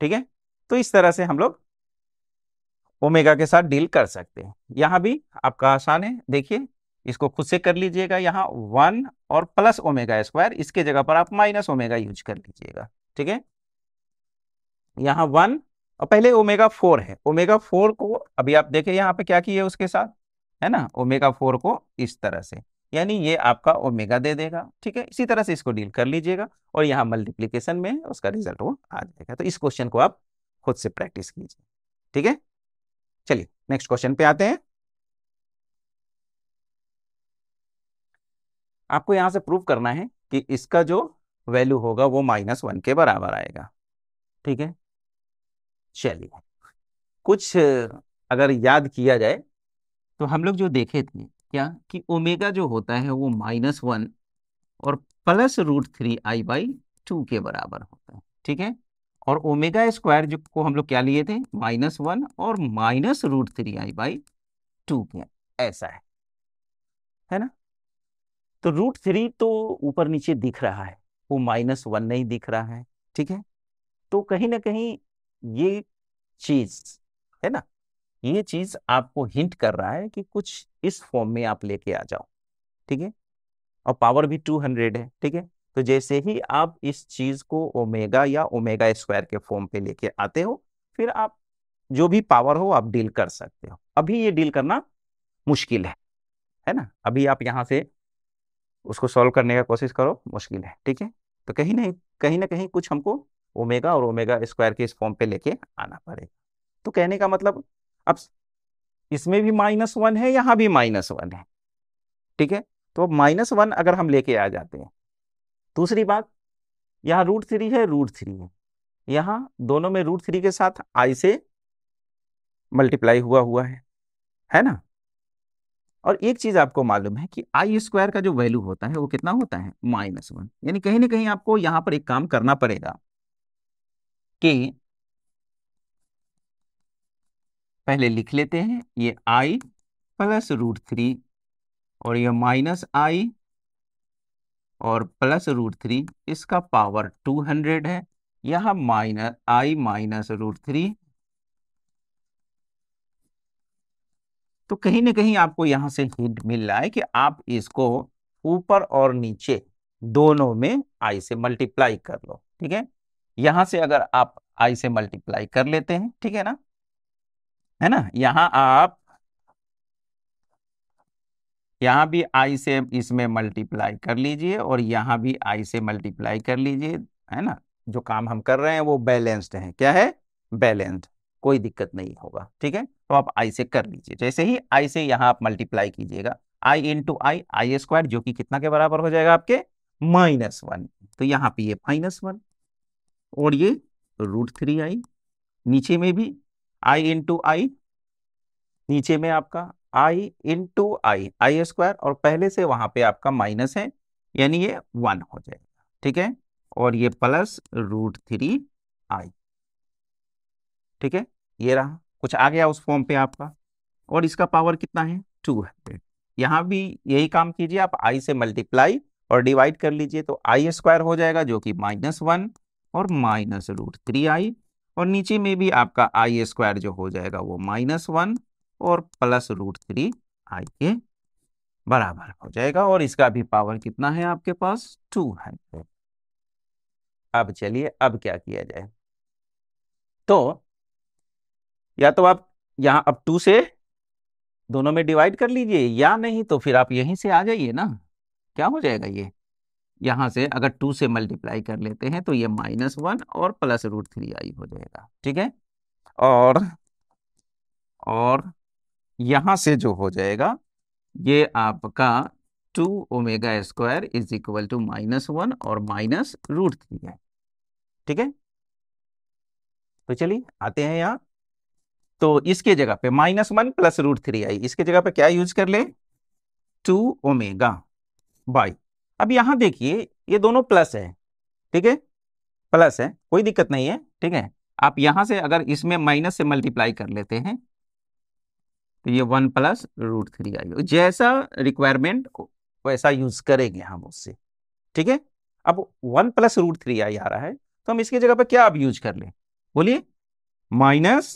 ठीक है तो इस तरह से हम लोग ओमेगा के साथ डील कर सकते हैं यहां भी आपका आसान है देखिए इसको खुद से कर लीजिएगा यहाँ वन और प्लस ओमेगा स्क्वायर इसके जगह पर आप माइनस ओमेगा यूज कर लीजिएगा ठीक है यहाँ वन और पहले ओमेगा फोर है ओमेगा फोर को अभी आप देखें यहाँ पे क्या किए उसके साथ है ना ओमेगा फोर को इस तरह से यानी ये आपका ओमेगा दे देगा ठीक है इसी तरह से इसको डील कर लीजिएगा और यहाँ मल्टीप्लीकेशन में उसका रिजल्ट वो आ जाएगा तो इस क्वेश्चन को आप खुद से प्रैक्टिस कीजिए ठीक है चलिए नेक्स्ट क्वेश्चन पे आते हैं आपको यहां से प्रूव करना है कि इसका जो वैल्यू होगा वो माइनस वन के बराबर आएगा ठीक है चलिए कुछ अगर याद किया जाए तो हम लोग जो देखे थे क्या कि ओमेगा जो होता है वो माइनस वन और plus root three I by two के बराबर होता है ठीक है और ओमेगा स्क्वायर जो को हम लोग क्या लिए थे माइनस वन और minus root three I by two के ऐसा है है ना तो रूट थ्री तो ऊपर नीचे दिख रहा है वो माइनस वन नहीं दिख रहा है ठीक है तो कहीं ना कहीं ये चीज है ना ये चीज आपको हिंट कर रहा है कि कुछ इस फॉर्म में आप लेके आ जाओ ठीक है और पावर भी टू हंड्रेड है ठीक है तो जैसे ही आप इस चीज को ओमेगा या ओमेगा स्क्वायर के फॉर्म पे लेके आते हो फिर आप जो भी पावर हो आप डील कर सकते हो अभी ये डील करना मुश्किल है है ना अभी आप यहाँ से उसको सॉल्व करने का कोशिश करो मुश्किल है ठीक है तो कहीं नहीं कहीं ना कहीं कुछ हमको ओमेगा और ओमेगा स्क्वायर के इस फॉर्म पे लेके आना पड़ेगा तो कहने का मतलब अब इसमें भी माइनस वन है यहाँ भी माइनस वन है ठीक है तो माइनस वन अगर हम लेके आ जाते हैं दूसरी बात यहाँ रूट थ्री है रूट थ्री है यहाँ दोनों में रूट थ्री के साथ आई से मल्टीप्लाई हुआ हुआ है है ना और एक चीज आपको मालूम है कि आई स्क्वायर का जो वैल्यू होता है वो कितना होता है माइनस वन यानी कहीं ना कहीं आपको यहां पर एक काम करना पड़ेगा कि पहले लिख लेते हैं ये आई प्लस रूट थ्री और ये माइनस आई और प्लस रूट थ्री इसका पावर टू हंड्रेड है यहाँ minus i minus root three तो कहीं ना कहीं आपको यहां से हिंट मिल रहा है कि आप इसको ऊपर और नीचे दोनों में आई से मल्टीप्लाई कर लो ठीक है यहां से अगर आप आई से मल्टीप्लाई कर लेते हैं ठीक है ना है ना यहां आप यहाँ भी आई से इसमें मल्टीप्लाई कर लीजिए और यहाँ भी आई से मल्टीप्लाई कर लीजिए है ना जो काम हम कर रहे हैं वो बैलेंस्ड है क्या है बैलेंस्ड कोई दिक्कत नहीं होगा ठीक है तो आप आई से कर लीजिए जैसे ही आई से यहाँ आप मल्टीप्लाई कीजिएगा आई टू आई आई स्क्वायर जो कि कितना के बराबर हो जाएगा आपके माइनस वन तो यहाँ पे ये माइनस वन और ये रूट थ्री आई नीचे में भी आई इन टू आई नीचे में आपका आई इन टू आई आई स्क्वायर और पहले से वहां पे आपका माइनस है यानी ये वन हो जाएगा ठीक है और ये प्लस रूट थ्री आई ठीक है ये रहा कुछ आ गया उस फॉर्म पे आपका और इसका पावर कितना है टू हंड्रेड यहाँ भी यही काम कीजिए आप आई से मल्टीप्लाई और डिवाइड कर लीजिए तो आई स्क्वायर हो जाएगा जो कि माइनस वन और माइनस रूट थ्री आई और नीचे में भी आपका आई स्क्वायर जो हो जाएगा वो माइनस वन और प्लस रूट थ्री आई के बराबर हो जाएगा और इसका भी पावर कितना है आपके पास टू है अब चलिए अब क्या किया जाए तो या तो आप यहाँ अब टू से दोनों में डिवाइड कर लीजिए या नहीं तो फिर आप यहीं से आ जाइए ना क्या हो जाएगा ये यहां से अगर टू से मल्टीप्लाई कर लेते हैं तो ये माइनस वन और प्लस रूट थ्री आई हो जाएगा ठीक है और और यहां से जो हो जाएगा ये आपका two omega square is equal to minus one और माइनस रूट थ्री है ठीक है तो चलिए आते हैं यहां तो इसके जगह पे minus one plus root three i इसके जगह पे क्या यूज कर ले टू ओमेगा बाई अब यहां देखिए ये दोनों प्लस है ठीक है प्लस है कोई दिक्कत नहीं है ठीक है आप यहां से अगर इसमें माइनस से मल्टीप्लाई कर लेते हैं तो ये one plus root three i जैसा रिक्वायरमेंट वैसा यूज करेंगे हम उससे ठीक है अब one plus root three i आ रहा है तो हम इसकी जगह पर क्या अब यूज कर ले बोलिए माइनस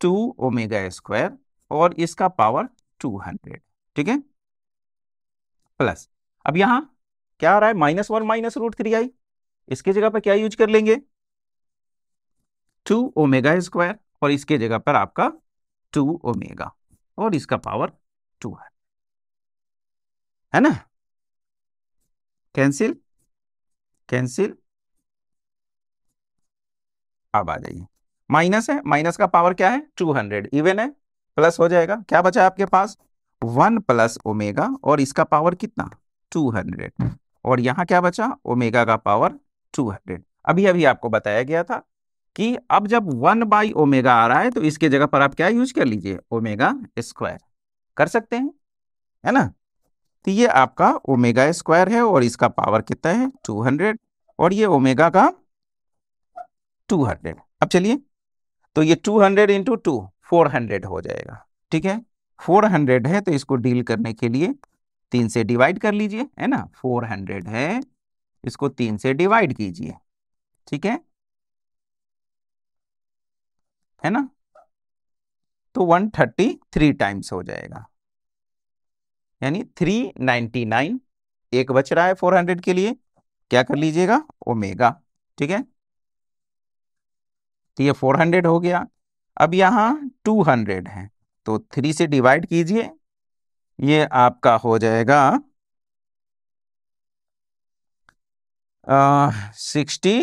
टू ओमेगा स्क्वायर और इसका पावर टू हंड्रेड ठीक है प्लस अब यहां क्या आ रहा है minus one minus root three i इसकी जगह पर क्या यूज कर लेंगे टू ओमेगा स्क्वायर और इसके जगह पर आपका टू ओमेगा और इसका पावर टू है है ना कैंसिल कैंसिल अब आ जाइए माइनस है माइनस का पावर क्या है टू हंड्रेड इवन है प्लस हो जाएगा क्या बचा है आपके पास वन प्लस ओमेगा और इसका पावर कितना टू हंड्रेड और यहां क्या बचा ओमेगा का पावर टू हंड्रेड अभी अभी आपको बताया गया था कि अब जब वन बाई ओमेगा आ रहा है तो इसके जगह पर आप क्या यूज कर लीजिए ओमेगा स्क्वायर कर सकते हैं है ना तो ये आपका ओमेगा स्क्वायर है और इसका पावर कितना है टू हंड्रेड और ये ओमेगा का टू हंड्रेड अब चलिए तो ये two hundred into two four hundred हो जाएगा ठीक है फोर हंड्रेड है तो इसको डील करने के लिए तीन से डिवाइड कर लीजिए है ना फोर हंड्रेड है इसको तीन से डिवाइड कीजिए ठीक है है ना तो 133 टाइम्स हो जाएगा यानी 399 एक बच रहा है 400 के लिए क्या कर लीजिएगा ओमेगा ठीक है तो ये 400 हो गया अब यहां 200 है तो 3 से डिवाइड कीजिए ये आपका हो जाएगा सिक्सटी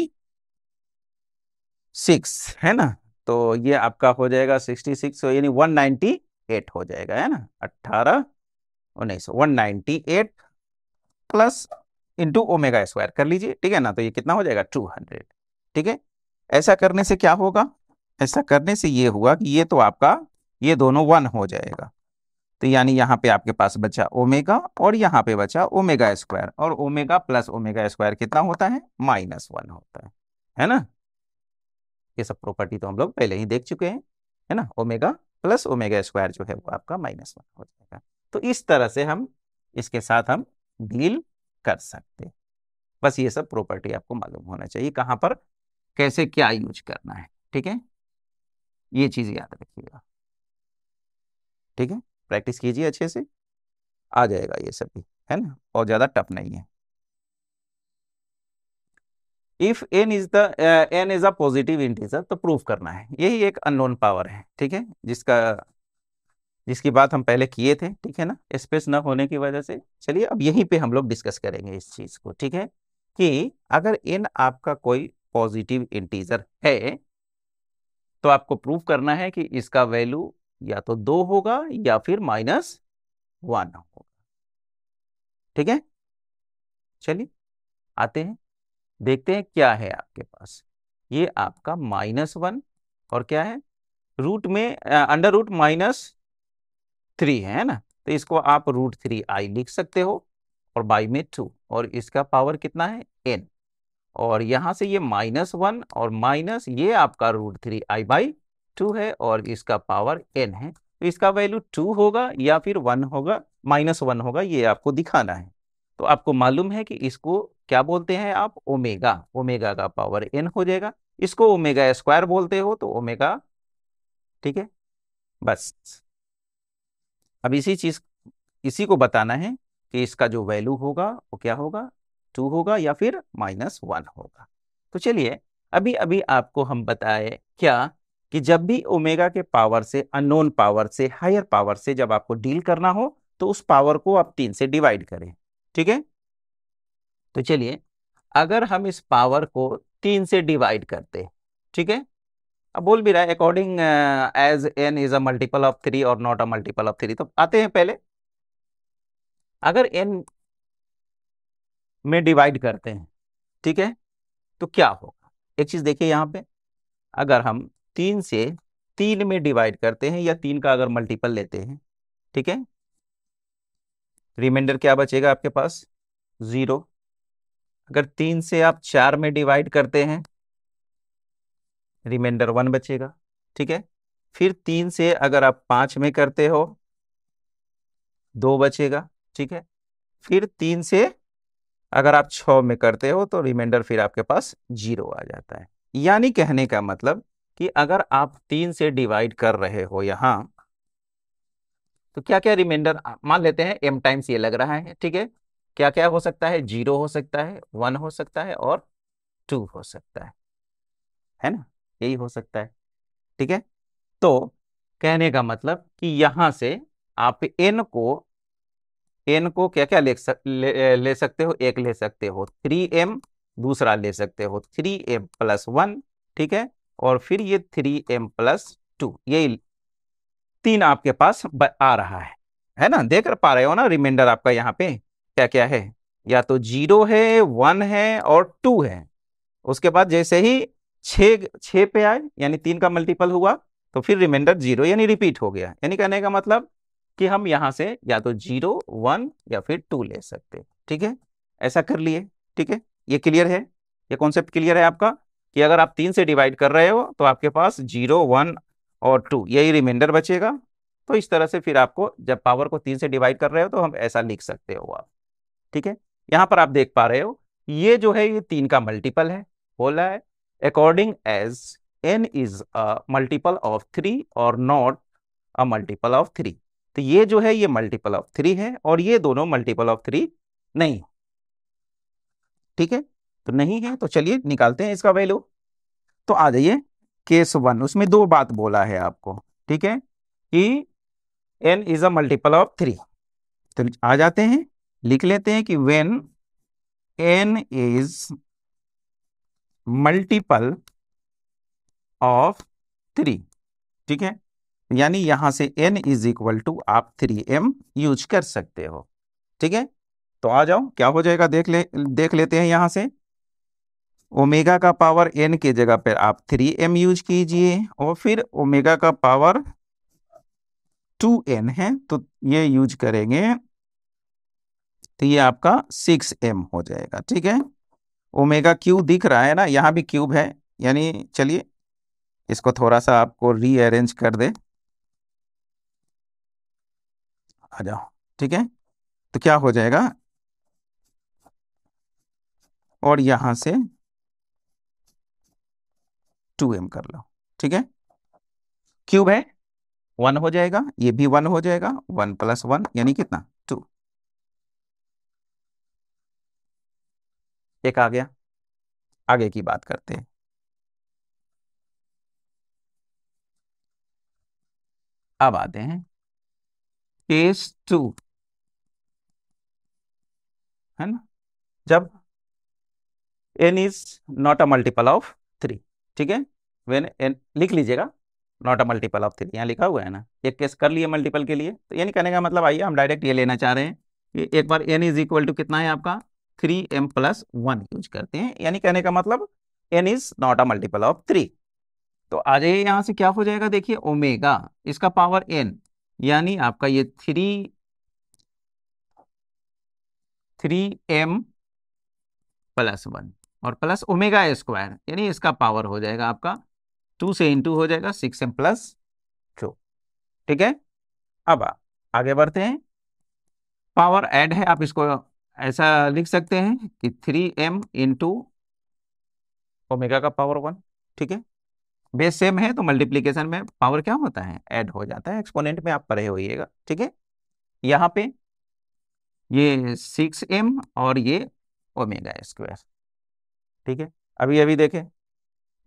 सिक्स है ना तो ये आपका हो जाएगा सिक्सटी सिक्स तो यानी वन नाइनटी एट हो जाएगा है ना अट्ठारह उन्नीस one ninety eight plus into omega square कर लीजिए ठीक है ना तो ये कितना हो जाएगा टू हंड्रेड ठीक है ऐसा करने से क्या होगा ऐसा करने से ये हुआ कि ये तो आपका ये दोनों वन हो जाएगा तो यानी यहाँ पे आपके पास बचा ओमेगा और यहाँ पे बचा ओमेगा स्क्वायर और ओमेगा प्लस ओमेगा स्क्वायर कितना होता है माइनस वन होता है है ना ये सब प्रॉपर्टी तो हम लोग पहले ही देख चुके हैं है ना ओमेगा प्लस ओमेगा स्क्वायर जो है वो आपका माइनस वन हो जाएगा तो इस तरह से हम इसके साथ हम डील कर सकते बस ये सब प्रॉपर्टी आपको मालूम होना चाहिए कहाँ पर कैसे क्या यूज करना है ठीक है ये चीज़ याद रखिएगा ठीक है प्रैक्टिस कीजिए अच्छे से आ जाएगा ये सब भी है ना और ज़्यादा टफ नहीं है if n is the n is a positive integer तो प्रूफ करना है यही एक अनोन पावर है ठीक है जिसका जिसकी बात हम पहले किए थे ठीक है ना स्पेस ना होने की वजह से चलिए अब यहीं पे हम लोग डिस्कस करेंगे इस चीज को ठीक है कि अगर एन आपका कोई पॉजिटिव इंटीजर है तो आपको प्रूफ करना है कि इसका वैल्यू या तो दो होगा या फिर माइनस वन होगा ठीक है चलिए आते हैं देखते हैं क्या है आपके पास ये आपका माइनस वन और क्या है रूट में अंडर रूट माइनस थ्री है ना तो इसको आप रूट थ्री आई लिख सकते हो और बाई में टू और इसका पावर कितना है एन और यहाँ से ये माइनस वन और माइनस ये आपका root three I by two है और इसका पावर एन है तो इसका वैल्यू टू होगा या फिर वन होगा माइनस वन होगा ये आपको दिखाना है तो आपको मालूम है कि इसको क्या बोलते हैं आप ओमेगा ओमेगा का पावर एन हो जाएगा इसको ओमेगा स्क्वायर बोलते हो तो ओमेगा ठीक है बस अब इसी चीज इसी को बताना है कि इसका जो वैल्यू होगा वो क्या होगा टू होगा या फिर माइनस वन होगा तो चलिए अभी अभी आपको हम बताए क्या कि जब भी ओमेगा के पावर से अननोन पावर से हायर पावर से जब आपको डील करना हो तो उस पावर को आप तीन से डिवाइड करें ठीक है तो चलिए अगर हम इस पावर को तीन से डिवाइड करते ठीक है अब बोल भी रहा है according as n is a multiple of three और not a multiple of three तो आते हैं पहले अगर एन में डिवाइड करते हैं ठीक है तो क्या होगा एक चीज देखिए यहां पे अगर हम तीन से तीन में डिवाइड करते हैं या तीन का अगर मल्टीपल लेते हैं ठीक है रिमाइंडर क्या बचेगा आपके पास ज़ीरो अगर तीन से आप चार में डिवाइड करते हैं रिमाइंडर वन बचेगा ठीक है फिर तीन से अगर आप पांच में करते हो दो बचेगा ठीक है फिर तीन से अगर आप छ में करते हो तो रिमाइंडर फिर आपके पास जीरो आ जाता है यानी कहने का मतलब कि अगर आप तीन से डिवाइड कर रहे हो यहां तो क्या क्या रिमाइंडर मान लेते हैं एम टाइम्स ये लग रहा है ठीक है क्या क्या हो सकता है जीरो हो सकता है वन हो सकता है और टू हो सकता है है ना यही हो सकता है ठीक है तो कहने का मतलब कि यहां से आप एन को एन को क्या क्या ले, सक, ले, ले सकते हो एक ले सकते हो थ्री एम दूसरा ले सकते हो थ्री एम प्लस वन ठीक है और फिर ये थ्री एम प्लस टू यही तीन आपके पास आ रहा है है ना देख पा रहे हो ना रिमाइंडर आपका यहाँ पे क्या क्या है या तो जीरो है वन है और टू है उसके बाद जैसे ही छ पे आए यानी तीन का मल्टीपल हुआ तो फिर रिमाइंडर जीरो यानी रिपीट हो गया यानी कहने का मतलब कि हम यहाँ से या तो जीरो वन या फिर टू ले सकते ठीक है ऐसा कर लिए ठीक है ये क्लियर है ये कॉन्सेप्ट क्लियर है आपका कि अगर आप तीन से डिवाइड कर रहे हो तो आपके पास जीरो वन और टू यही रिमाइंडर बचेगा तो इस तरह से फिर आपको जब पावर को तीन से डिवाइड कर रहे हो तो हम ऐसा लिख सकते हो आप ठीक है यहाँ पर आप देख पा रहे हो ये जो है ये तीन का मल्टीपल है बोला है according as n is a multiple of three और not a multiple of three तो ये जो है ये मल्टीपल ऑफ थ्री है और ये दोनों मल्टीपल ऑफ थ्री नहीं ठीक है तो नहीं है तो चलिए निकालते हैं इसका वैल्यू तो आ जाइए केस वन उसमें दो बात बोला है आपको ठीक है कि n is a multiple of three तो आ जाते हैं लिख लेते हैं कि when n is multiple of three ठीक है यानी यहां से एन इज इक्वल टू आप थ्री एम यूज कर सकते हो ठीक है तो आ जाओ क्या हो जाएगा देख ले देख लेते हैं यहां से ओमेगा का पावर एन के जगह पर आप थ्री एम यूज कीजिए और फिर ओमेगा का पावर टू एन है तो ये यूज करेंगे तो ये आपका सिक्स एम हो जाएगा ठीक है ओमेगा क्यू दिख रहा है ना यहाँ भी क्यूब है यानी चलिए इसको थोड़ा सा आपको रीअरेंज कर दे आ जाओ ठीक है तो क्या हो जाएगा और यहां से टू एम कर लो ठीक है क्यूब है वन हो जाएगा ये भी वन हो जाएगा वन प्लस वन यानी कितना टू एक आ गया आगे की बात करते हैं अब आते हैं केस टू है ना जब n is not a multiple of ठीक है वेन एन लिख लीजिएगा not a multiple of three यहाँ लिखा हुआ है ना एक केस कर लिए मल्टीपल के लिए तो नहीं कहने का मतलब आइए हम डायरेक्ट ये लेना चाह रहे हैं कि एक बार एन इज इक्वल टू कितना है आपका three m plus one use करते हैं यानी कहने का मतलब n is not a multiple of three तो आ जाइए यहाँ से क्या हो जाएगा देखिए ओमेगा इसका पावर एन यानी आपका ये three three m plus one और प्लस ओमेगा स्क्वायर यानी इसका पावर हो जाएगा आपका टू से इंटू हो जाएगा सिक्स एम प्लस टू ठीक है अब आगे बढ़ते हैं पावर ऐड है आप इसको ऐसा लिख सकते हैं कि थ्री एम इंटू ओमेगा का पावर वन ठीक है बेस सेम है तो मल्टीप्लीकेशन में पावर क्या होता है ऐड हो जाता है एक्सपोनेंट में आप पढ़े होइएगा ठीक है यहाँ पे ये सिक्स एम और ये ओमेगा स्क्वायर ठीक है अभी अभी देखें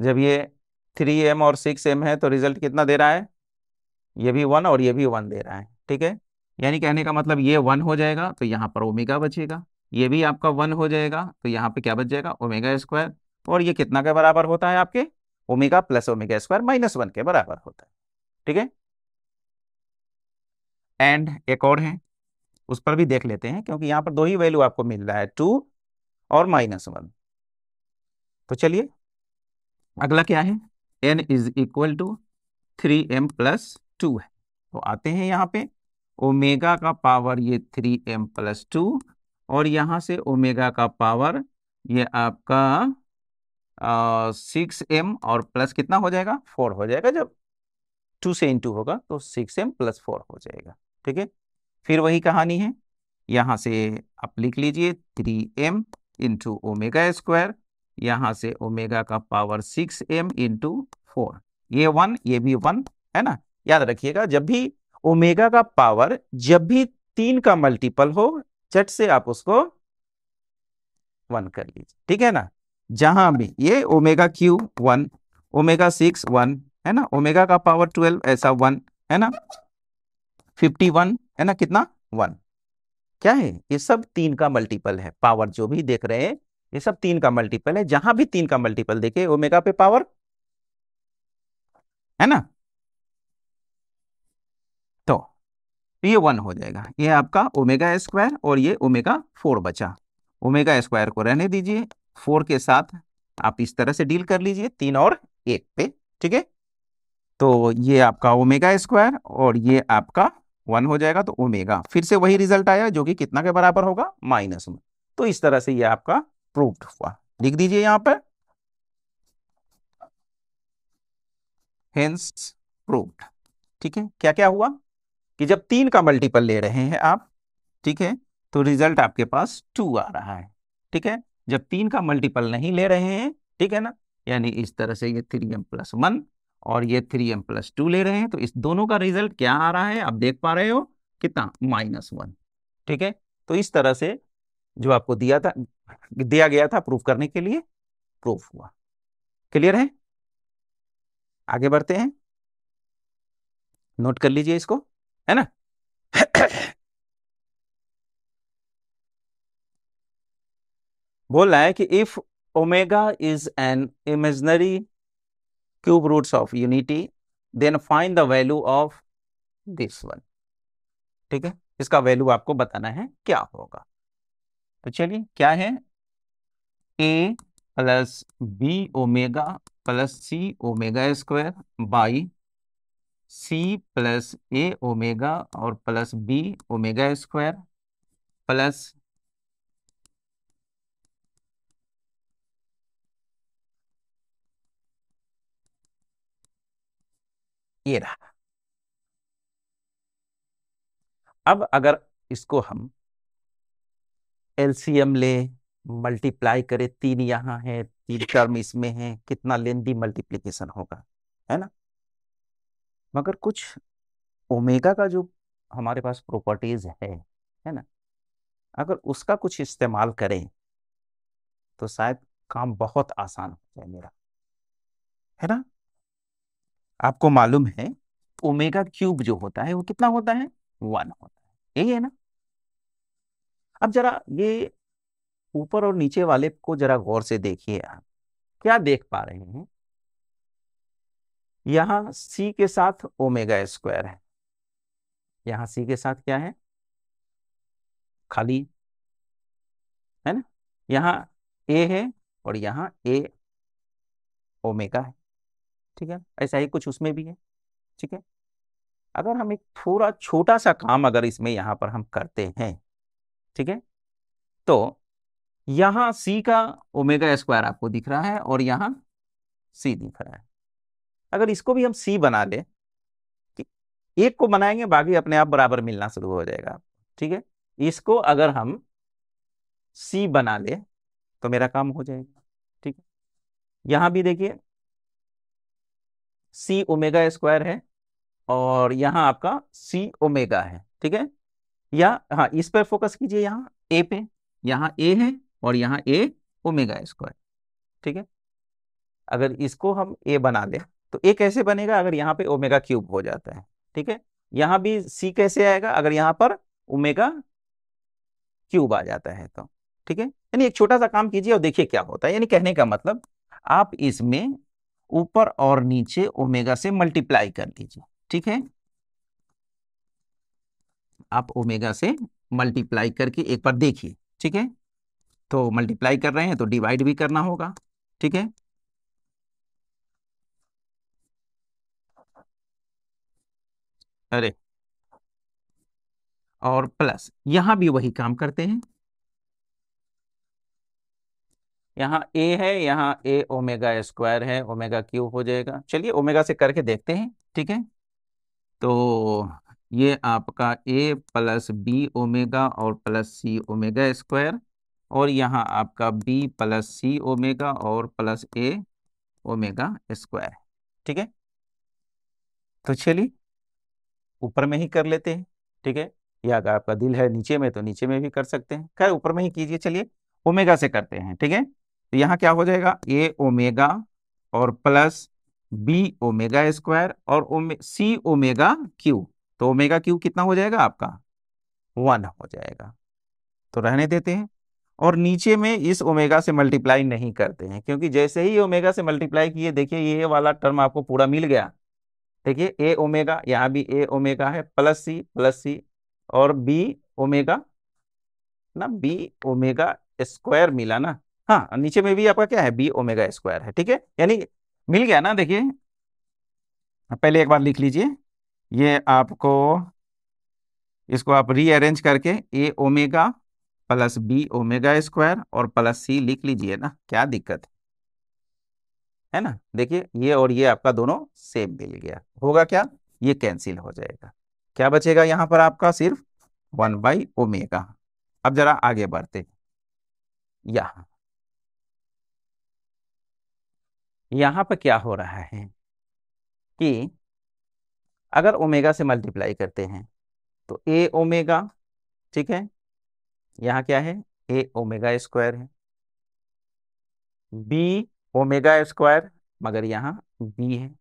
जब ये थ्री एम और सिक्स एम है तो रिजल्ट कितना दे रहा है ये भी वन और ये भी वन दे रहा है ठीक है यानी कहने का मतलब ये वन हो जाएगा तो यहाँ पर ओमेगा बचेगा ये भी आपका वन हो जाएगा तो यहाँ पे क्या बच जाएगा ओमेगा स्क्वायर और ये कितना के बराबर होता है आपके omega plus omega square minus one के बराबर होता है ठीक है एंड एक और है उस पर भी देख लेते हैं क्योंकि यहाँ पर दो ही वैल्यू आपको मिल रहा है टू और माइनस वन तो चलिए अगला क्या है n is equal to three m plus two है तो आते हैं यहाँ पे ओमेगा का पावर ये थ्री एम प्लस टू और यहाँ से ओमेगा का पावर ये आपका सिक्स एम और प्लस कितना हो जाएगा फोर हो जाएगा जब टू से इंटू होगा तो सिक्स एम प्लस फोर हो जाएगा ठीक है फिर वही कहानी है यहाँ से आप लिख लीजिए three m into omega square यहां से ओमेगा का power six m into four ये वन ये भी वन है ना याद रखिएगा जब भी ओमेगा का पावर जब भी तीन का मल्टीपल हो चट से आप उसको वन कर लीजिए ठीक है ना जहां भी ये omega cube one omega six one है ना ओमेगा का पावर ट्वेल्व ऐसा वन है ना फिफ्टी वन है ना कितना वन क्या है ये सब तीन का मल्टीपल है पावर जो भी देख रहे हैं ये सब तीन का मल्टीपल है जहां भी तीन का मल्टीपल देखे ओमेगा पे पावर है ना तो ये वन हो जाएगा ये आपका ओमेगा स्क्वायर और ये ओमेगा फोर बचा ओमेगा स्क्वायर को रहने दीजिए फोर के साथ आप इस तरह से डील कर लीजिए तीन और एक पे ठीक है तो ये आपका ओमेगा स्क्वायर और ये आपका वन हो जाएगा तो ओमेगा फिर से वही रिजल्ट आया जो कि कितना के बराबर होगा माइनस में तो इस तरह से ये आपका प्रूव्ड हुआ लिख दीजिए यहां पर प्रूव्ड ठीक है क्या क्या हुआ कि जब तीन का मल्टीपल ले रहे हैं आप ठीक है तो रिजल्ट आपके पास टू आ रहा है ठीक है जब तीन का मल्टीपल नहीं ले रहे हैं ठीक है ना यानी इस तरह से ये थ्री एम प्लस वन और ये थ्री एम प्लस टू ले रहे हैं तो इस दोनों का रिजल्ट क्या आ रहा है आप देख पा रहे हो कितना माइनस वन ठीक है तो इस तरह से जो आपको दिया था दिया गया था प्रूफ करने के लिए प्रूफ हुआ क्लियर है आगे बढ़ते हैं नोट कर लीजिए इसको है ना बोल रहा है कि if omega is an imaginary cube roots of unity then find the value of this one ठीक है इसका वैल्यू आपको बताना है क्या होगा तो चलिए क्या है A plus B omega plus C omega square by C plus A omega और plus B omega square plus ये रहा अब अगर इसको हम एलसीएम ले मल्टीप्लाई करे तीन यहाँ है तीन टर्म इसमें है कितना लेंदी मल्टीप्लीकेशन होगा है ना मगर कुछ ओमेगा का जो हमारे पास प्रॉपर्टीज है है ना अगर उसका कुछ इस्तेमाल करें तो शायद काम बहुत आसान हो जाए मेरा है ना आपको मालूम है ओमेगा क्यूब जो होता है वो कितना होता है वन होता है यही है ना अब जरा ये ऊपर और नीचे वाले को जरा गौर से देखिए आप क्या देख पा रहे हैं यहां सी के साथ ओमेगा स्क्वायर है यहां सी के साथ क्या है खाली है ना यहाँ ए है और यहाँ ए ओमेगा है ठीक है ऐसा ही कुछ उसमें भी है ठीक है अगर हम एक थोड़ा छोटा सा काम अगर इसमें यहां पर हम करते हैं ठीक है तो यहां सी का ओमेगा स्क्वायर आपको दिख रहा है और यहां सी दिख रहा है अगर इसको भी हम सी बना ले एक को बनाएंगे बाकी अपने आप बराबर मिलना शुरू हो जाएगा ठीक है इसको अगर हम सी बना ले तो मेरा काम हो जाएगा ठीक है यहां भी देखिए सी ओमेगा स्क्वायर है और यहां आपका सी ओमेगा है ठीक है या हाँ इस पर फोकस कीजिए यहाँ ए पे यहाँ ए है और यहाँ ए ओमेगा स्क्वायर ठीक है अगर इसको हम ए बना दें तो ए कैसे बनेगा अगर यहाँ पे ओमेगा क्यूब हो जाता है ठीक है यहाँ भी सी कैसे आएगा अगर यहाँ पर ओमेगा क्यूब आ जाता है तो ठीक है यानी एक छोटा सा काम कीजिए और देखिए क्या होता है यानी कहने का मतलब आप इसमें ऊपर और नीचे ओमेगा से मल्टीप्लाई कर दीजिए ठीक है आप ओमेगा से मल्टीप्लाई करके एक बार देखिए ठीक है तो मल्टीप्लाई कर रहे हैं तो डिवाइड भी करना होगा ठीक है अरे और प्लस यहां भी वही काम करते हैं यहां ए है यहां ए ओमेगा स्क्वायर है ओमेगा क्यूब हो जाएगा चलिए ओमेगा से करके देखते हैं ठीक है तो ये आपका ए प्लस बी ओमेगा और प्लस सी ओमेगा स्क्वायर और यहाँ आपका बी प्लस सी ओमेगा और प्लस ए ओमेगा स्क्वायर ठीक है तो चलिए ऊपर में ही कर लेते हैं ठीक है या अगर आपका दिल है नीचे में तो नीचे में भी कर सकते हैं खैर ऊपर में ही कीजिए चलिए ओमेगा से करते हैं ठीक है तो यहाँ क्या हो जाएगा ए ओमेगा और प्लस बी ओमेगा स्क्वायर और ओमे सी ओमेगा क्यू तो ओमेगा क्यू कितना हो जाएगा आपका वन हो जाएगा तो रहने देते हैं और नीचे में इस ओमेगा से मल्टीप्लाई नहीं करते हैं क्योंकि जैसे ही ओमेगा से मल्टीप्लाई किए देखिए ये वाला टर्म आपको पूरा मिल गया देखिए ए ओमेगा यहाँ भी ए ओमेगा है प्लस सी प्लस सी और बी ओमेगा ना बी ओमेगा स्क्वायर मिला ना हाँ नीचे में भी आपका क्या है बी ओमेगा स्क्वायर है ठीक है यानी मिल गया ना देखिए पहले एक बार लिख लीजिए ये आपको इसको आप रीअरेंज करके A omega plus B omega square और प्लस सी लिख लीजिए ना क्या दिक्कत है है ना देखिए ये और ये आपका दोनों सेम मिल गया होगा क्या ये कैंसिल हो जाएगा क्या बचेगा यहाँ पर आपका सिर्फ वन बाई ओमेगा अब जरा आगे बढ़ते हैं यहाँ यहाँ पर क्या हो रहा है कि अगर ओमेगा से मल्टीप्लाई करते हैं तो ए ओमेगा ठीक है यहाँ क्या है ए ओमेगा स्क्वायर है बी ओमेगा स्क्वायर मगर यहाँ बी है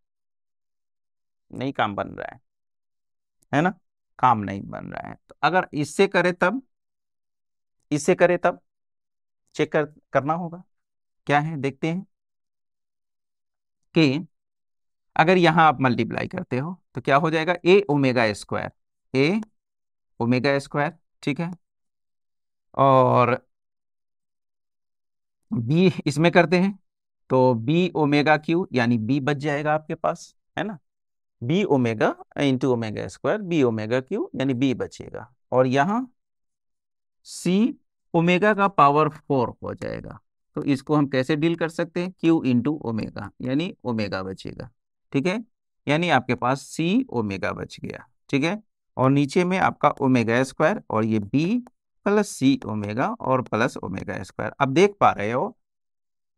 नहीं काम बन रहा है है ना काम नहीं बन रहा है तो अगर इससे करे तब इससे करे तब चेक कर, करना होगा क्या है देखते हैं कि अगर यहाँ आप मल्टीप्लाई करते हो तो क्या हो जाएगा A omega square A omega square ठीक है और बी इसमें करते हैं तो बी ओमेगा क्यू यानी बी बच जाएगा आपके पास है ना B omega into omega square B omega cube यानी बी बचेगा और यहाँ सी ओमेगा का पावर फोर हो जाएगा तो इसको हम कैसे डील कर सकते हैं क्यू इंटू ओमेगा यानी ओमेगा बचेगा ठीक है यानी आपके पास सी ओमेगा बच गया ठीक है और नीचे में आपका ओमेगा स्क्वायर और ये बी प्लस सी ओमेगा और प्लस ओमेगा स्क्वायर अब देख पा रहे हो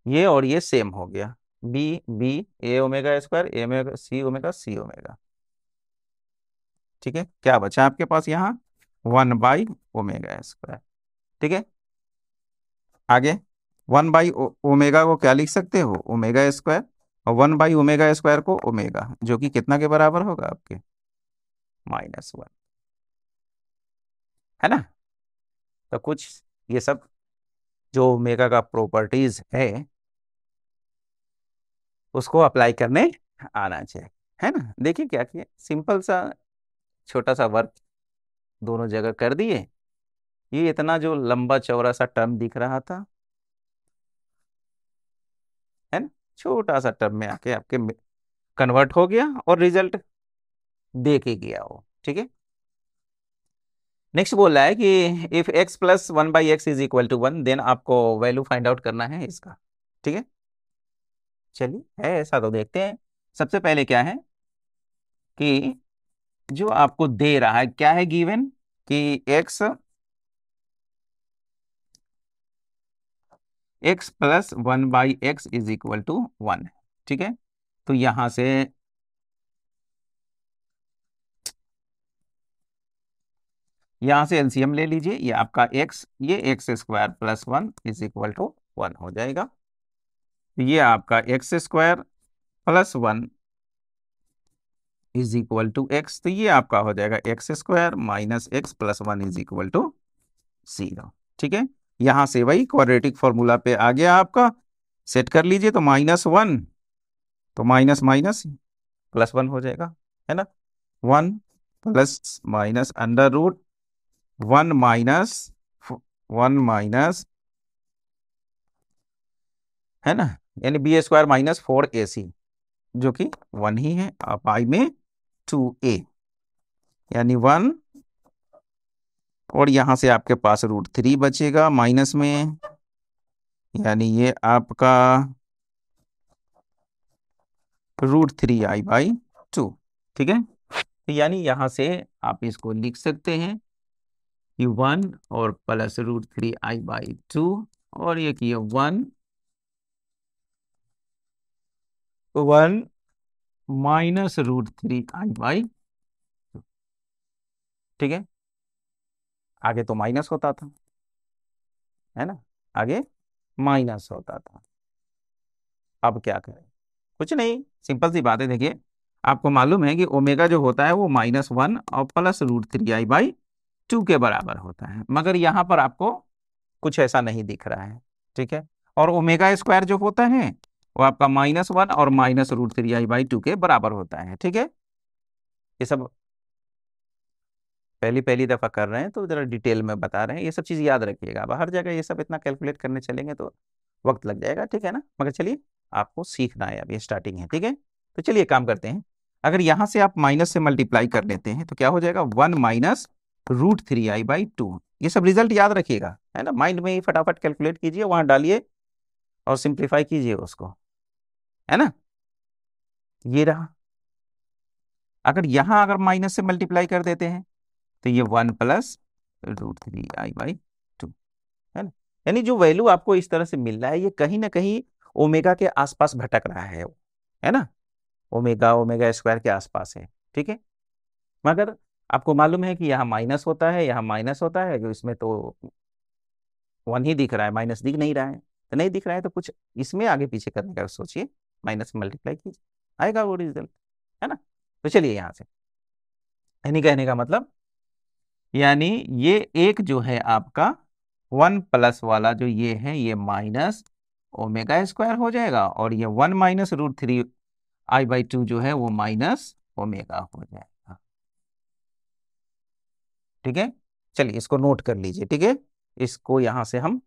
ये और ये सेम हो गया B B A omega square A omega C omega C omega ठीक है क्या बचा आपके पास यहाँ वन बाई ओमेगा स्क्वायर ठीक है आगे वन बाई ओमेगा को क्या लिख सकते हो ओमेगा स्क्वायर और वन बाई ओमेगा स्क्वायर को ओमेगा जो कि कितना के बराबर होगा आपके माइनस वन है ना तो कुछ ये सब जो ओमेगा का प्रॉपर्टीज है उसको अप्लाई करने आना चाहिए है ना देखिए क्या किया सिंपल सा छोटा सा वर्क दोनों जगह कर दिए ये इतना जो लंबा चौड़ा सा टर्म दिख रहा था छोटा सा टर्म में आके आपके कन्वर्ट हो गया और रिजल्ट दे के गया हो ठीक है नेक्स्ट बोल रहा है कि if X plus one by X is equal to one then आपको वैल्यू फाइंड आउट करना है इसका ठीक है चलिए है ऐसा तो देखते हैं सबसे पहले क्या है कि जो आपको दे रहा है क्या है गिवन कि X X plus one by X is equal to one ठीक है तो यहां से यहां से एलसीएम ले लीजिए ये आपका एक्स ये x square plus one is equal to one हो जाएगा ये आपका X square plus one is equal to X तो ये आपका हो जाएगा X square minus X plus one is equal to zero ठीक है यहां से भाई क्वाड्रेटिक फॉर्मूला पे आ गया आपका सेट कर लीजिए तो माइनस वन तो माइनस माइनस प्लस वन हो जाएगा है ना one plus minus under root one minus one minus है ना यानी बी स्क्वायर माइनस फोर ए सी जो कि वन ही है आप आई में टू ए यानी वन और यहां से आपके पास रूट थ्री बचेगा माइनस में यानी ये आपका root three I by two ठीक है तो यानी यहां से आप इसको लिख सकते हैं ये वन और plus root three I by two और ये कि one one minus root three I by ठीक है आगे तो माइनस होता था है ना आगे माइनस होता था अब क्या करें कुछ नहीं सिंपल सी बात है देखिए आपको मालूम है कि ओमेगा जो होता है वो माइनस वन और plus root three I by two के बराबर होता है मगर यहाँ पर आपको कुछ ऐसा नहीं दिख रहा है ठीक है और ओमेगा स्क्वायर जो होता है वो आपका माइनस वन और minus root three I by two के बराबर होता है ठीक है ये सब पहली पहली दफ़ा कर रहे हैं तो ज़रा डिटेल में बता रहे हैं ये सब चीज़ याद रखिएगा अब हर जगह ये सब इतना कैलकुलेट करने चलेंगे तो वक्त लग जाएगा ठीक है ना मगर चलिए आपको सीखना है अब ये स्टार्टिंग है ठीक है तो चलिए काम करते हैं अगर यहाँ से आप माइनस से मल्टीप्लाई कर लेते हैं तो क्या हो जाएगा one minus root three I by two ये सब रिजल्ट याद रखिएगा है ना माइंड में ही फटाफट कैलकुलेट कीजिए वहाँ डालिए और सिंप्लीफाई कीजिए उसको है ना ये रहा अगर यहाँ अगर माइनस से मल्टीप्लाई कर देते हैं तो ये one plus root three I by two है ना यानी जो वैल्यू आपको इस तरह से मिल रहा है ये कहीं ना कहीं ओमेगा के आसपास भटक रहा है वो है ना ओमेगा ओमेगा स्क्वायर के आसपास है ठीक है मगर आपको मालूम है कि यहाँ माइनस होता है यहाँ माइनस होता है जो इसमें तो वन ही दिख रहा है माइनस दिख नहीं रहा है तो नहीं दिख रहा है तो कुछ इसमें आगे पीछे करने का सोचिए माइनस मल्टीप्लाई कीजिए आएगा वो रिजल्ट है ना तो चलिए यहाँ से यानी कहने का मतलब यानी ये एक जो है आपका वन प्लस वाला जो ये है ये माइनस ओमेगा स्क्वायर हो जाएगा और ये one minus root three I by two जो है वो माइनस ओमेगा हो जाएगा ठीक है चलिए इसको नोट कर लीजिए ठीक है इसको यहां से हम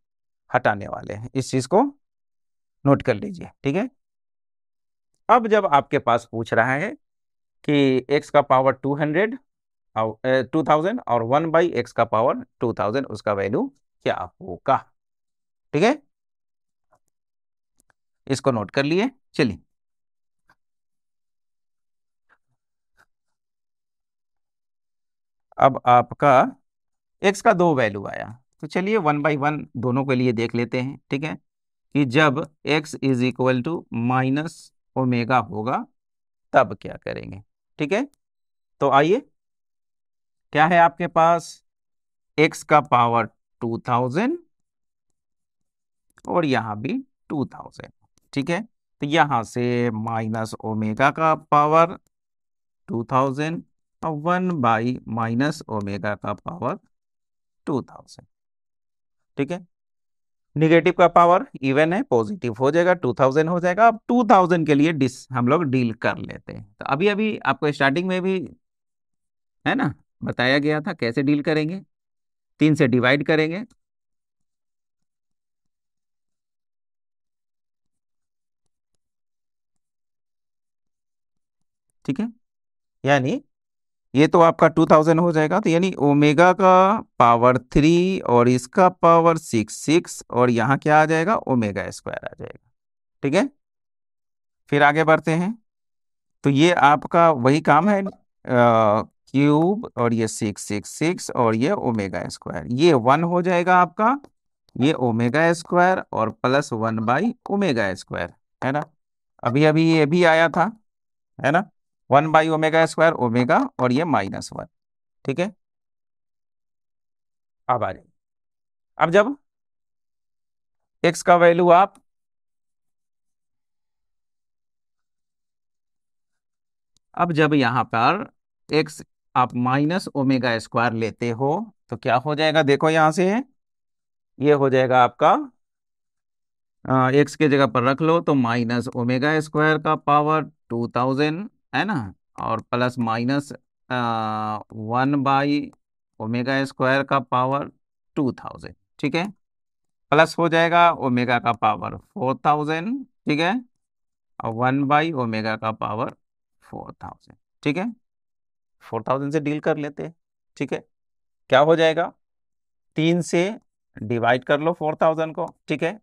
हटाने वाले हैं इस चीज़ को नोट कर लीजिए ठीक है अब जब आपके पास पूछ रहा है कि x का पावर हंड्रेड टू थाउजेंड और वन बाई एक्स का पावर टू थाउजेंड उसका वैल्यू क्या होगा ठीक है इसको नोट कर लिए चलिए अब आपका एक्स का दो वैल्यू आया तो चलिए वन बाई वन दोनों के लिए देख लेते हैं ठीक है कि जब X is equal to minus omega होगा तब क्या करेंगे ठीक है तो आइए क्या है आपके पास x का पावर 2000 और यहां भी 2000 ठीक है तो यहां से माइनस ओमेगा का पावर 2000 और वन बाई माइनस ओमेगा का पावर 2000 ठीक है निगेटिव का पावर इवन है पॉजिटिव हो जाएगा 2000 हो जाएगा अब 2000 के लिए डिस हम लोग डील कर लेते हैं तो अभी अभी आपको स्टार्टिंग में भी है ना बताया गया था कैसे डील करेंगे तीन से डिवाइड करेंगे ठीक है यानी ये तो आपका टू थाउजेंड हो जाएगा तो यानी ओमेगा का पावर थ्री और इसका पावर सिक्स सिक्स और यहां क्या आ जाएगा ओमेगा स्क्वायर आ जाएगा ठीक है फिर आगे बढ़ते हैं तो ये आपका वही काम है आ, क्यूब और ये सिक्स सिक्स सिक्स और ये ओमेगा स्क्वायर ये वन हो जाएगा आपका ये ओमेगा स्क्वायर और plus one by omega square है ना अभी अभी ये भी आया था है ना one by omega square omega और ये माइनस वन ठीक है अब आ जाए अब जब एक्स का वैल्यू आप अब जब यहां पर एक्स आप माइनस ओमेगा स्क्वायर लेते हो तो क्या हो जाएगा देखो यहां से ये हो जाएगा आपका एक्स के जगह पर रख लो तो माइनस ओमेगा स्क्वायर का पावर टू थाउजेंड है ना और plus minus one by omega square का पावर टू थाउजेंड ठीक है प्लस हो जाएगा ओमेगा का पावर फोर थाउजेंड ठीक है और वन बाई ओमेगा का पावर फोर थाउजेंड ठीक है फोर थाउजेंड से डील कर लेते हैं ठीक है क्या हो जाएगा तीन से डिवाइड कर लो फोर थाउजेंड को ठीक है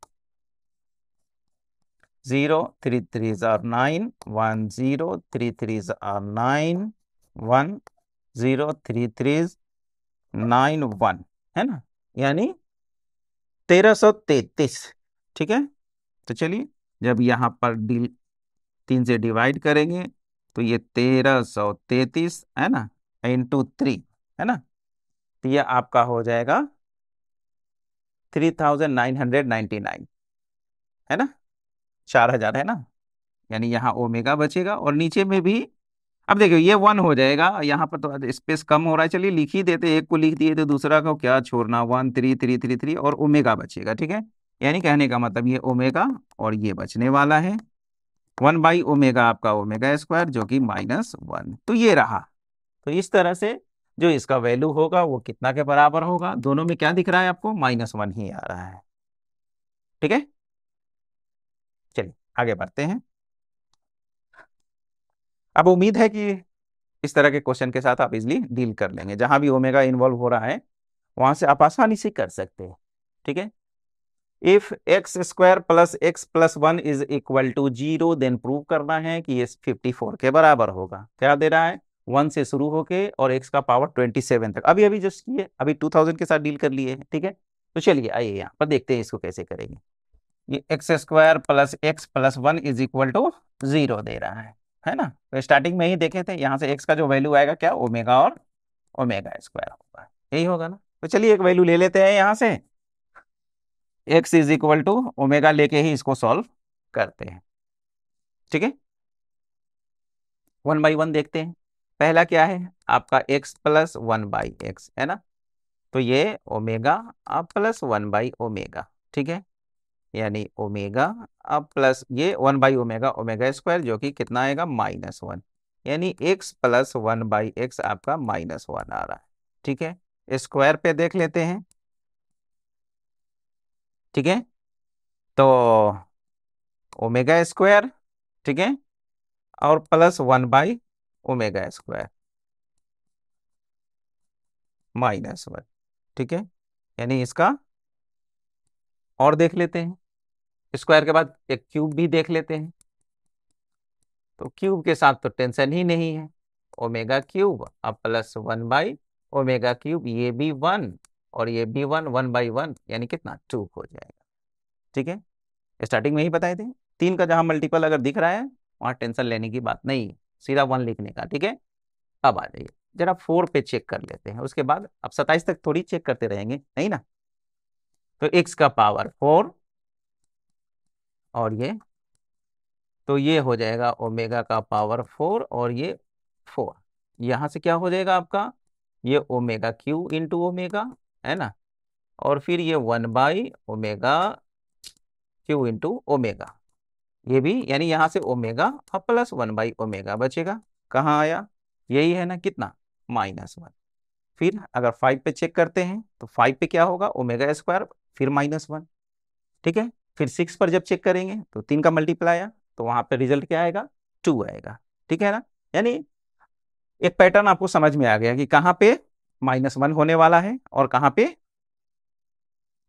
जीरो थ्री थ्री जार nine one zero three three जार nine one zero three three nine one है ना यानी तेरह सौ तैतीस ठीक है तो चलिए जब यहाँ पर डील तीन से डिवाइड करेंगे तो ये तेरह सौ तैतीस है ना इंटू थ्री है ना तो ये आपका हो जाएगा three thousand nine hundred ninety nine है ना चार हजार है ना यानी यहाँ ओमेगा बचेगा और नीचे में भी अब देखियो ये वन हो जाएगा यहाँ पर तो स्पेस कम हो रहा है चलिए लिख ही देते एक को लिख दिए तो दूसरा को क्या छोड़ना one three three three three और ओमेगा बचेगा ठीक है यानी कहने का मतलब ये ओमेगा और ये बचने वाला है वन बाई ओमेगा आपका ओमेगा स्क्वायर जो कि माइनस वन तो ये रहा तो इस तरह से जो इसका वैल्यू होगा वो कितना के बराबर होगा दोनों में क्या दिख रहा है आपको माइनस वन ही आ रहा है ठीक है चलिए आगे बढ़ते हैं अब उम्मीद है कि इस तरह के क्वेश्चन के साथ आप इजली डील कर लेंगे जहां भी ओमेगा इन्वॉल्व हो रहा है वहां से आप आसानी से कर सकते हैं ठीक है if X square plus x plus one is equal to zero then prove करना है कि ये 54 के बराबर होगा क्या दे रहा है वन से शुरू होके और एक्स का पावर 27 तक अभी अभी जस्ट किए अभी 2000 के साथ डील कर लिए हैं ठीक है तो चलिए आइए यहाँ पर देखते हैं इसको कैसे करेंगे ये x square plus x plus one is equal to zero दे रहा है है ना तो स्टार्टिंग में ही देखे थे यहाँ से एक्स का जो वैल्यू आएगा क्या ओमेगा और ओमेगा स्क्वायर होगा यही होगा ना तो चलिए एक वैल्यू ले लेते हैं यहाँ से X is equal to omega लेके ही इसको सॉल्व करते हैं ठीक है वन बाई वन देखते हैं पहला क्या है आपका X plus one by X है ना तो ये ओमेगा आप प्लस वन बाई ओमेगा ठीक है यानी ओमेगा अब प्लस ये one by omega omega square जो कि कितना आएगा माइनस वन यानी X plus one by X आपका माइनस वन आ रहा है ठीक है स्क्वायर पे देख लेते हैं ठीक है तो ओमेगा स्क्वायर ठीक है और plus one by omega square minus one ठीक है यानी इसका और देख लेते हैं स्क्वायर के बाद एक क्यूब भी देख लेते हैं तो क्यूब के साथ तो टेंशन ही नहीं है ओमेगा क्यूब अब plus one by omega cube ये भी वन और ये बी वन वन बाई वन यानी कितना टू हो जाएगा ठीक है स्टार्टिंग में ही बताए थे तीन का जहां मल्टीपल अगर दिख रहा है वहां टेंशन लेने की बात नहीं सीधा वन लिखने का ठीक है अब आ जाइए जरा फोर पे चेक कर लेते हैं उसके बाद अब सत्ताईस तक थोड़ी चेक करते रहेंगे नहीं ना तो एक्स का पावर फोर और ये तो ये हो जाएगा ओमेगा का पावर फोर और ये फोर यहाँ से क्या हो जाएगा आपका ये ओमेगा क्यू इंटू ओमेगा है ना और फिर ये one by omega cube into omega ये भी यानी यहाँ से ओमेगा और प्लस वन बाई ओमेगा बचेगा कहाँ आया यही है ना कितना माइनस वन फिर अगर फाइव पे चेक करते हैं तो फाइव पे क्या होगा ओमेगा स्क्वायर फिर माइनस वन ठीक है फिर सिक्स पर जब चेक करेंगे तो तीन का मल्टीप्लाई आया तो वहाँ पर रिजल्ट क्या आएगा टू आएगा ठीक है ना यानी एक पैटर्न आपको समझ में आ गया कि कहाँ पे माइनस वन होने वाला है और कहां पे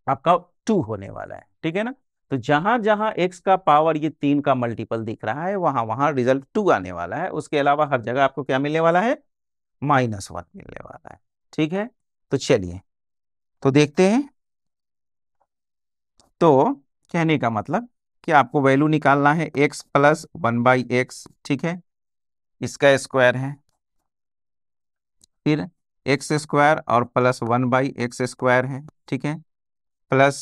आपका टू होने वाला है ठीक है ना तो जहां जहां एक्स का पावर ये तीन का मल्टीपल दिख रहा है वहां वहां रिजल्ट टू आने वाला है उसके अलावा हर जगह आपको क्या मिलने वाला है माइनस वन मिलने वाला है ठीक है तो चलिए तो देखते हैं तो कहने का मतलब कि आपको वैल्यू निकालना है X plus one by X ठीक है इसका स्क्वायर है फिर एक्स स्क्वायर और plus one by X square है ठीक है प्लस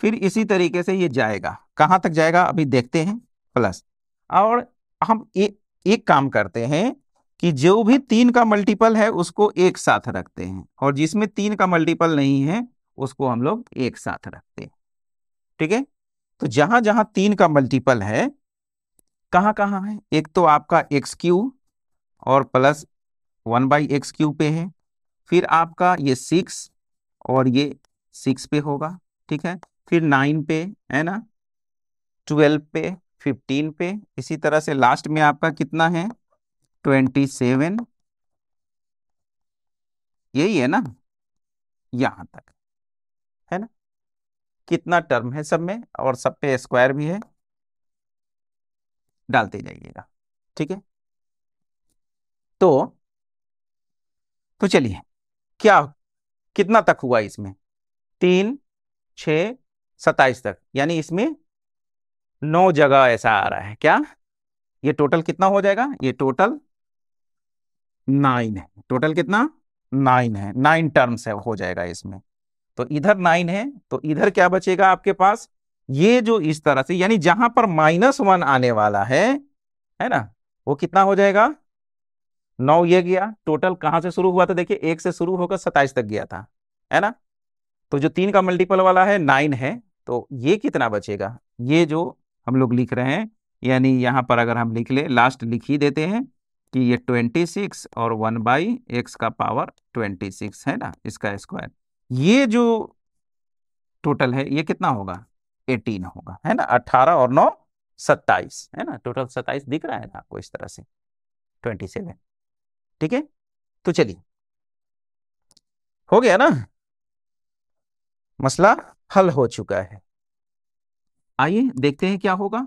फिर इसी तरीके से ये जाएगा कहाँ तक जाएगा अभी देखते हैं प्लस और हम ए, एक काम करते हैं कि जो भी तीन का मल्टीपल है उसको एक साथ रखते हैं और जिसमें तीन का मल्टीपल नहीं है उसको हम लोग एक साथ रखते हैं ठीक है तो जहां जहां तीन का मल्टीपल है कहाँ कहाँ है एक तो आपका एक्स क्यू और plus one by X cube पे है फिर आपका ये सिक्स और ये सिक्स पे होगा ठीक है फिर नाइन पे है ना ट्वेल्व पे फिफ्टीन पे इसी तरह से लास्ट में आपका कितना है ट्वेंटी सेवन यही है ना यहां तक है ना कितना टर्म है सब में और सब पे स्क्वायर भी है डालते जाइएगा ठीक है तो तो चलिए क्या कितना तक हुआ इसमें तीन छ सताइस तक यानी इसमें नौ जगह ऐसा आ रहा है क्या ये टोटल कितना हो जाएगा ये टोटल नाइन है टोटल कितना नाइन है नाइन टर्म्स है हो जाएगा इसमें तो इधर नाइन है तो इधर क्या बचेगा आपके पास ये जो इस तरह से यानी जहां पर माइनस वन आने वाला है है ना वो कितना हो जाएगा नौ ये गया टोटल कहाँ से शुरू हुआ था देखिए एक से शुरू होकर सत्ताईस तक गया था है ना तो जो तीन का मल्टीपल वाला है नाइन है तो ये कितना बचेगा ये जो हम लोग लिख रहे हैं यानी यहाँ पर अगर हम लिख ले लास्ट लिख ही देते हैं कि ये ट्वेंटी सिक्स और वन बाई एक्स का पावर ट्वेंटी सिक्स है ना इसका स्क्वायर ये जो टोटल है ये कितना होगा एटीन होगा है ना अट्ठारह और नौ सत्ताईस है ना टोटल सत्ताईस दिख रहा है ना आपको इस तरह से ट्वेंटी सेवन ठीक है तो चलिए हो गया ना मसला हल हो चुका है आइए देखते हैं क्या होगा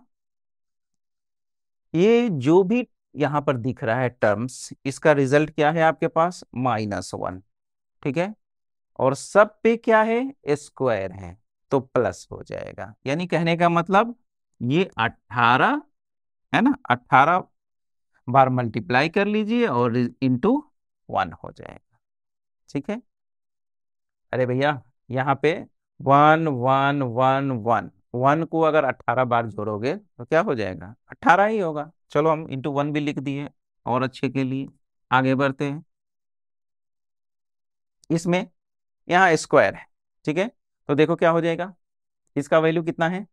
ये जो भी यहां पर दिख रहा है टर्म्स इसका रिजल्ट क्या है आपके पास माइनस वन ठीक है और सब पे क्या है स्क्वायर है तो प्लस हो जाएगा यानी कहने का मतलब ये अठारह है ना अठारह बार मल्टीप्लाई कर लीजिए और इनटू वन हो जाएगा ठीक है अरे भैया यहाँ पे one one one one one को अगर अट्ठारह बार जोड़ोगे तो क्या हो जाएगा अट्ठारह ही होगा चलो हम इंटू वन भी लिख दिए और अच्छे के लिए आगे बढ़ते हैं इसमें यहाँ स्क्वायर है ठीक है तो देखो क्या हो जाएगा इसका वैल्यू कितना है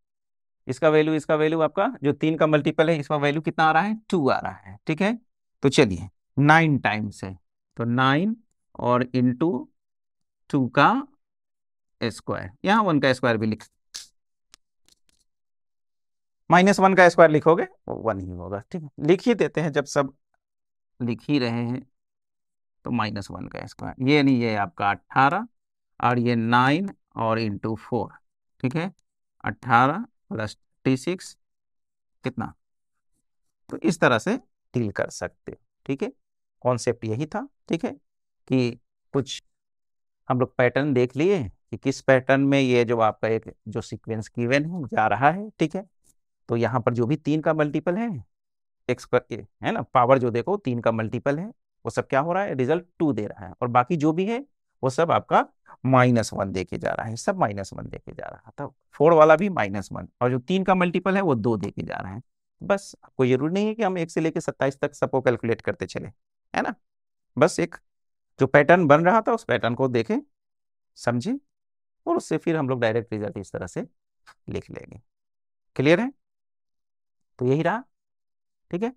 इसका वैल्यू इसका वैल्यू आपका जो तीन का मल्टीपल है इसका वैल्यू कितना आ रहा है टू आ रहा है ठीक है तो चलिए नाइन टाइम्स है तो नाइन और इंटू टू का स्क्वायर यहां वन का स्क्वायर भी लिख माइनस वन का स्क्वायर लिखोगे वो वन ही होगा ठीक है लिख ही देते हैं जब सब लिख ही रहे हैं तो माइनस वन का स्क्वायर ये नहीं ये आपका अट्ठारह और ये नाइन और इंटू फोर ठीक है अट्ठारह प्लस टी सिक्स कितना तो इस तरह से डील कर सकते हो ठीक है कॉन्सेप्ट यही था ठीक है कि कुछ हम लोग पैटर्न देख लिए कि किस पैटर्न में ये जो आपका एक जो सीक्वेंस गिवन है जा रहा है ठीक है तो यहाँ पर जो भी तीन का मल्टीपल है एक्स है ना पावर जो देखो तीन का मल्टीपल है वो सब क्या हो रहा है रिजल्ट टू दे रहा है और बाकी जो भी है वो सब आपका माइनस वन देखे जा रहा है सब माइनस वन देखे जा रहा था तो फोर वाला भी माइनस वन और जो तीन का मल्टीपल है वो दो देखे जा रहा है बस आपको जरूरी नहीं है कि हम एक से लेकर सत्ताईस तक सबको कैलकुलेट करते चले है ना बस एक जो पैटर्न बन रहा था उस पैटर्न को देखें समझें और उससे फिर हम लोग डायरेक्ट रिजल्ट इस तरह से लिख लेंगे क्लियर है तो यही रहा ठीक है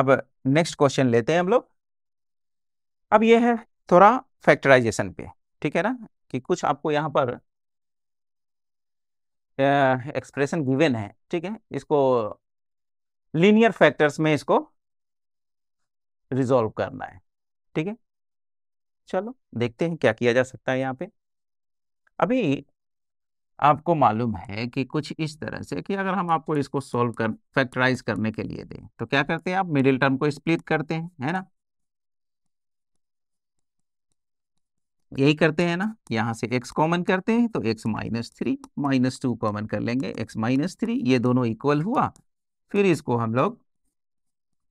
अब नेक्स्ट क्वेश्चन लेते हैं हम लोग अब ये है थोड़ा फैक्टराइजेशन पे ठीक है ना कि कुछ आपको यहाँ पर एक्सप्रेशन गिवेन है ठीक है इसको लीनियर फैक्टर्स में इसको रिजोल्व करना है ठीक है चलो देखते हैं क्या किया जा सकता है यहाँ पे अभी आपको मालूम है कि कुछ इस तरह से कि अगर हम आपको इसको सॉल्व कर फैक्टराइज करने के लिए दें तो क्या करते हैं आप मिडिल टर्म को स्प्लिट करते हैं है ना यही करते हैं ना यहाँ से x कॉमन करते हैं तो x minus three minus two common कर लेंगे x माइनस थ्री ये दोनों इक्वल हुआ फिर इसको हम लोग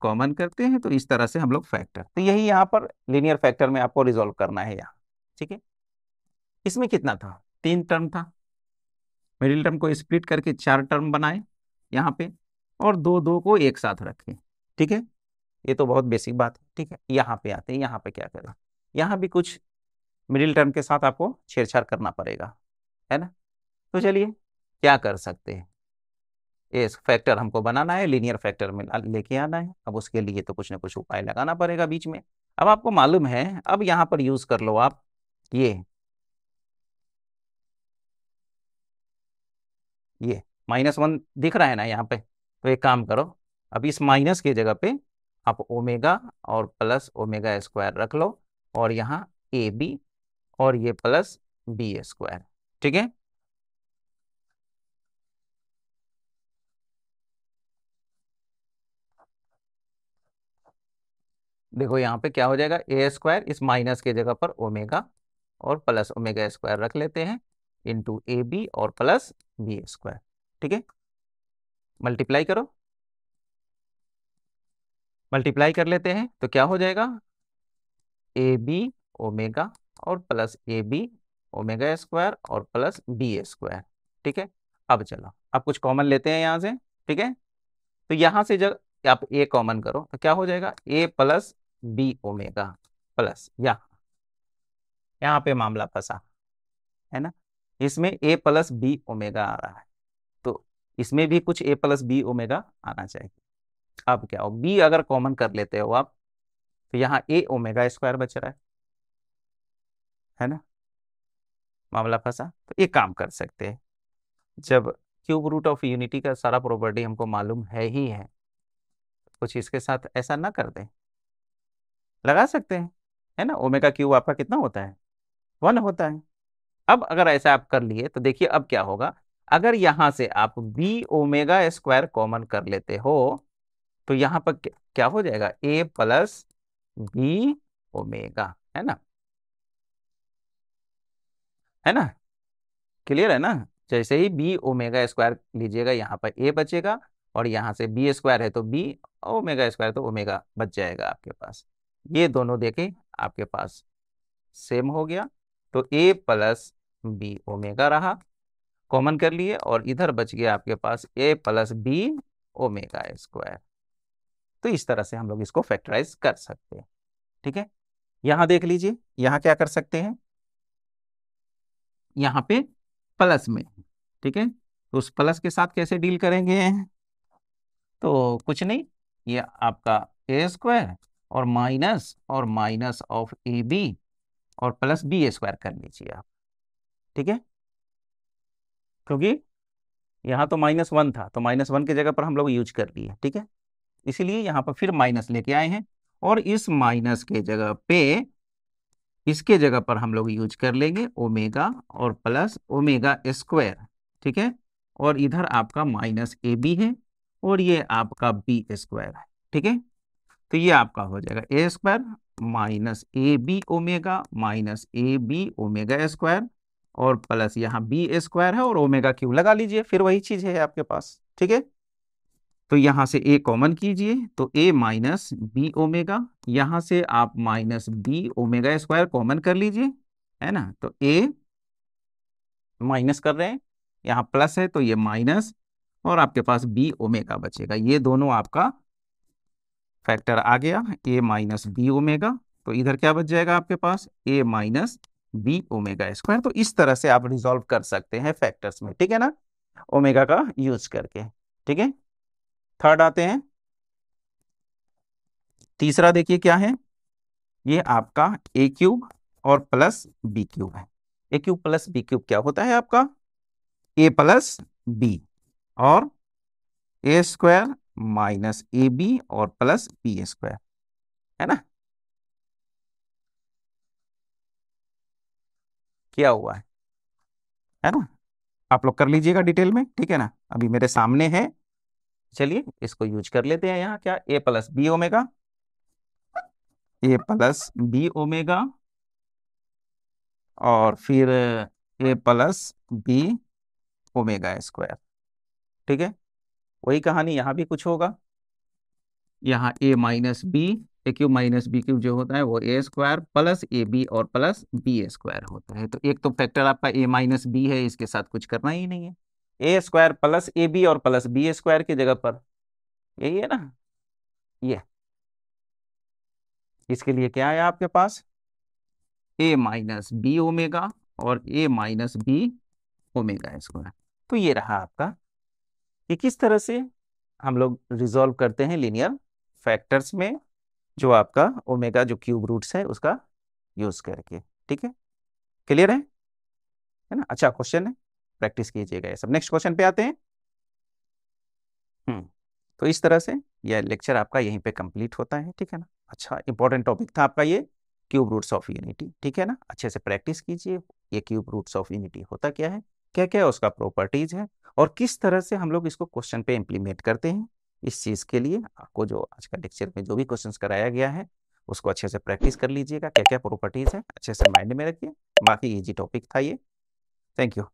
कॉमन करते हैं तो इस तरह से हम लोग फैक्टर तो यही यहाँ पर लीनियर फैक्टर में आपको रिजोल्व करना है यहाँ ठीक है इसमें कितना था तीन टर्म था मिडिल टर्म को स्प्लिट करके चार टर्म बनाए यहाँ पे और दो दो को एक साथ रखें ठीक है ये तो बहुत बेसिक बात है ठीक है यहाँ पे आते हैं यहाँ पे क्या करें यहाँ भी कुछ मिडिल टर्म के साथ आपको छेड़छाड़ करना पड़ेगा है ना तो चलिए क्या कर सकते हैं ये फैक्टर हमको बनाना है लीनियर फैक्टर में लेके आना है अब उसके लिए तो कुछ ना कुछ उपाय लगाना पड़ेगा बीच में अब आपको मालूम है अब यहाँ पर यूज कर लो आप ये ये माइनस वन दिख रहा है ना यहाँ पे तो एक काम करो अब इस माइनस के जगह पे आप ओमेगा और प्लस ओमेगा स्क्वायर रख लो और यहाँ ए बी और ये प्लस बी स्क्वायर ठीक है देखो यहां पे क्या हो जाएगा ए स्क्वायर इस माइनस के जगह पर ओमेगा और प्लस ओमेगा स्क्वायर रख लेते हैं इंटू ए बी और प्लस बी स्क्वायर ठीक है मल्टीप्लाई करो मल्टीप्लाई कर लेते हैं तो क्या हो जाएगा ए बी ओमेगा और प्लस ए बी ओमेगा स्क्वायर और प्लस बी स्क्वायर ठीक है अब चलो अब कुछ कॉमन लेते हैं यहाँ से ठीक है तो यहाँ से जब आप ए कॉमन करो तो क्या हो जाएगा A plus B omega plus यहाँ यहाँ पे मामला फंसा है ना इसमें ए प्लस बी ओमेगा आ रहा है तो इसमें भी कुछ ए प्लस बी ओमेगा आना चाहिए अब क्या हो बी अगर कॉमन कर लेते हो आप तो यहाँ ए ओमेगा स्क्वायर बच रहा है है ना मामला फंसा तो एक काम कर सकते हैं जब क्यूब रूट ऑफ यूनिटी का सारा प्रॉपर्टी हमको मालूम है ही है कुछ इसके साथ ऐसा ना कर दें लगा सकते हैं है ना ओमेगा क्यूब आपका कितना होता है वन होता है अब अगर ऐसा आप कर लिए तो देखिए अब क्या होगा अगर यहाँ से आप बी ओमेगा स्क्वायर कॉमन कर लेते हो तो यहाँ पर क्या हो जाएगा ए प्लस बी ओमेगा है ना है ना क्लियर है ना जैसे ही बी ओमेगा स्क्वायर लीजिएगा यहाँ पर ए बचेगा और यहाँ से बी स्क्वायर है तो बी ओमेगा स्क्वायर तो ओमेगा बच जाएगा आपके पास ये दोनों देखें आपके पास सेम हो गया तो ए प्लस बी ओमेगा रहा कॉमन कर लिए और इधर बच गया आपके पास A plus B omega square तो इस तरह से हम लोग इसको फैक्टराइज कर सकते हैं ठीक है यहाँ देख लीजिए यहाँ क्या कर सकते हैं यहाँ पे प्लस में ठीक है तो उस प्लस के साथ कैसे डील करेंगे तो कुछ नहीं ये आपका ए स्क्वायर और माइनस और माइनस ऑफ ए बी और प्लस बी स्क्वायर कर लीजिए आप ठीक है क्योंकि यहाँ तो माइनस वन था तो माइनस वन की जगह पर हम लोग यूज कर लिए ठीक है इसीलिए यहाँ पर फिर माइनस लेके आए हैं और इस माइनस के जगह पे इसके जगह पर हम लोग यूज कर लेंगे ओमेगा और प्लस ओमेगा स्क्वायर ठीक है और इधर आपका माइनस ए बी है और ये आपका बी स्क्वायर है ठीक है तो ये आपका हो जाएगा ए square minus A B omega minus A B omega square और प्लस यहाँ बी स्क्वायर है और ओमेगा क्यू लगा लीजिए फिर वही चीज है आपके पास ठीक है तो यहां से ए कॉमन कीजिए तो ए माइनस बी ओमेगा यहां से आप minus B omega square common कर लीजिए है ना तो ए माइनस कर रहे हैं यहाँ प्लस है तो ये माइनस और आपके पास बी ओमेगा बचेगा ये दोनों आपका फैक्टर आ गया ए माइनस बी ओमेगा तो इधर क्या बच जाएगा आपके पास A minus B omega square तो इस तरह से आप रिजोल्व कर सकते हैं फैक्टर्स में ठीक है ना ओमेगा का यूज करके ठीक है थर्ड आते हैं तीसरा देखिए क्या है ये आपका ए क्यूब और प्लस बी क्यूब है A cube plus B cube क्या होता है आपका ए प्लस बी और A square minus A B और प्लस बी स्क्वायर है ना क्या हुआ है है ना आप लोग कर लीजिएगा डिटेल में ठीक है ना अभी मेरे सामने है चलिए इसको यूज कर लेते हैं यहाँ क्या A plus B omega A plus B omega और फिर A plus B omega square ठीक है वही कहानी यहाँ भी कुछ होगा यहाँ A minus B A cube minus B cube जो होता है वो A square plus A B और प्लस बी स्क्वायर होता है तो एक तो फैक्टर आपका ए माइनस बी है इसके साथ कुछ करना ही नहीं है A square plus A B और प्लस बी स्क्वायर की जगह पर यही है ना ये इसके लिए क्या है आपके पास ए माइनस बी ओमेगा और A minus B omega square तो ये रहा आपका कि किस तरह से हम लोग रिजॉल्व करते हैं लिनियर फैक्टर्स में जो आपका ओमेगा जो क्यूब रूट्स है उसका यूज करके ठीक है क्लियर है है ना अच्छा क्वेश्चन है प्रैक्टिस कीजिएगा ये सब नेक्स्ट क्वेश्चन पे आते हैं हम्म, तो इस तरह से यह लेक्चर आपका यहीं पे कंप्लीट होता है ठीक है ना अच्छा इंपॉर्टेंट टॉपिक था आपका ये क्यूब रूट्स ऑफ यूनिटी ठीक है ना अच्छे से प्रैक्टिस कीजिए ये क्यूब रूट्स ऑफ यूनिटी होता क्या है क्या क्या उसका प्रॉपर्टीज है और किस तरह से हम लोग इसको क्वेश्चन पे इम्प्लीमेंट करते हैं इस चीज़ के लिए आपको जो आज का लेक्चर में जो भी क्वेश्चन कराया गया है उसको अच्छे से प्रैक्टिस कर लीजिएगा क्या क्या प्रॉपर्टीज है अच्छे से माइंड में रखिए बाकी इजी टॉपिक था ये थैंक यू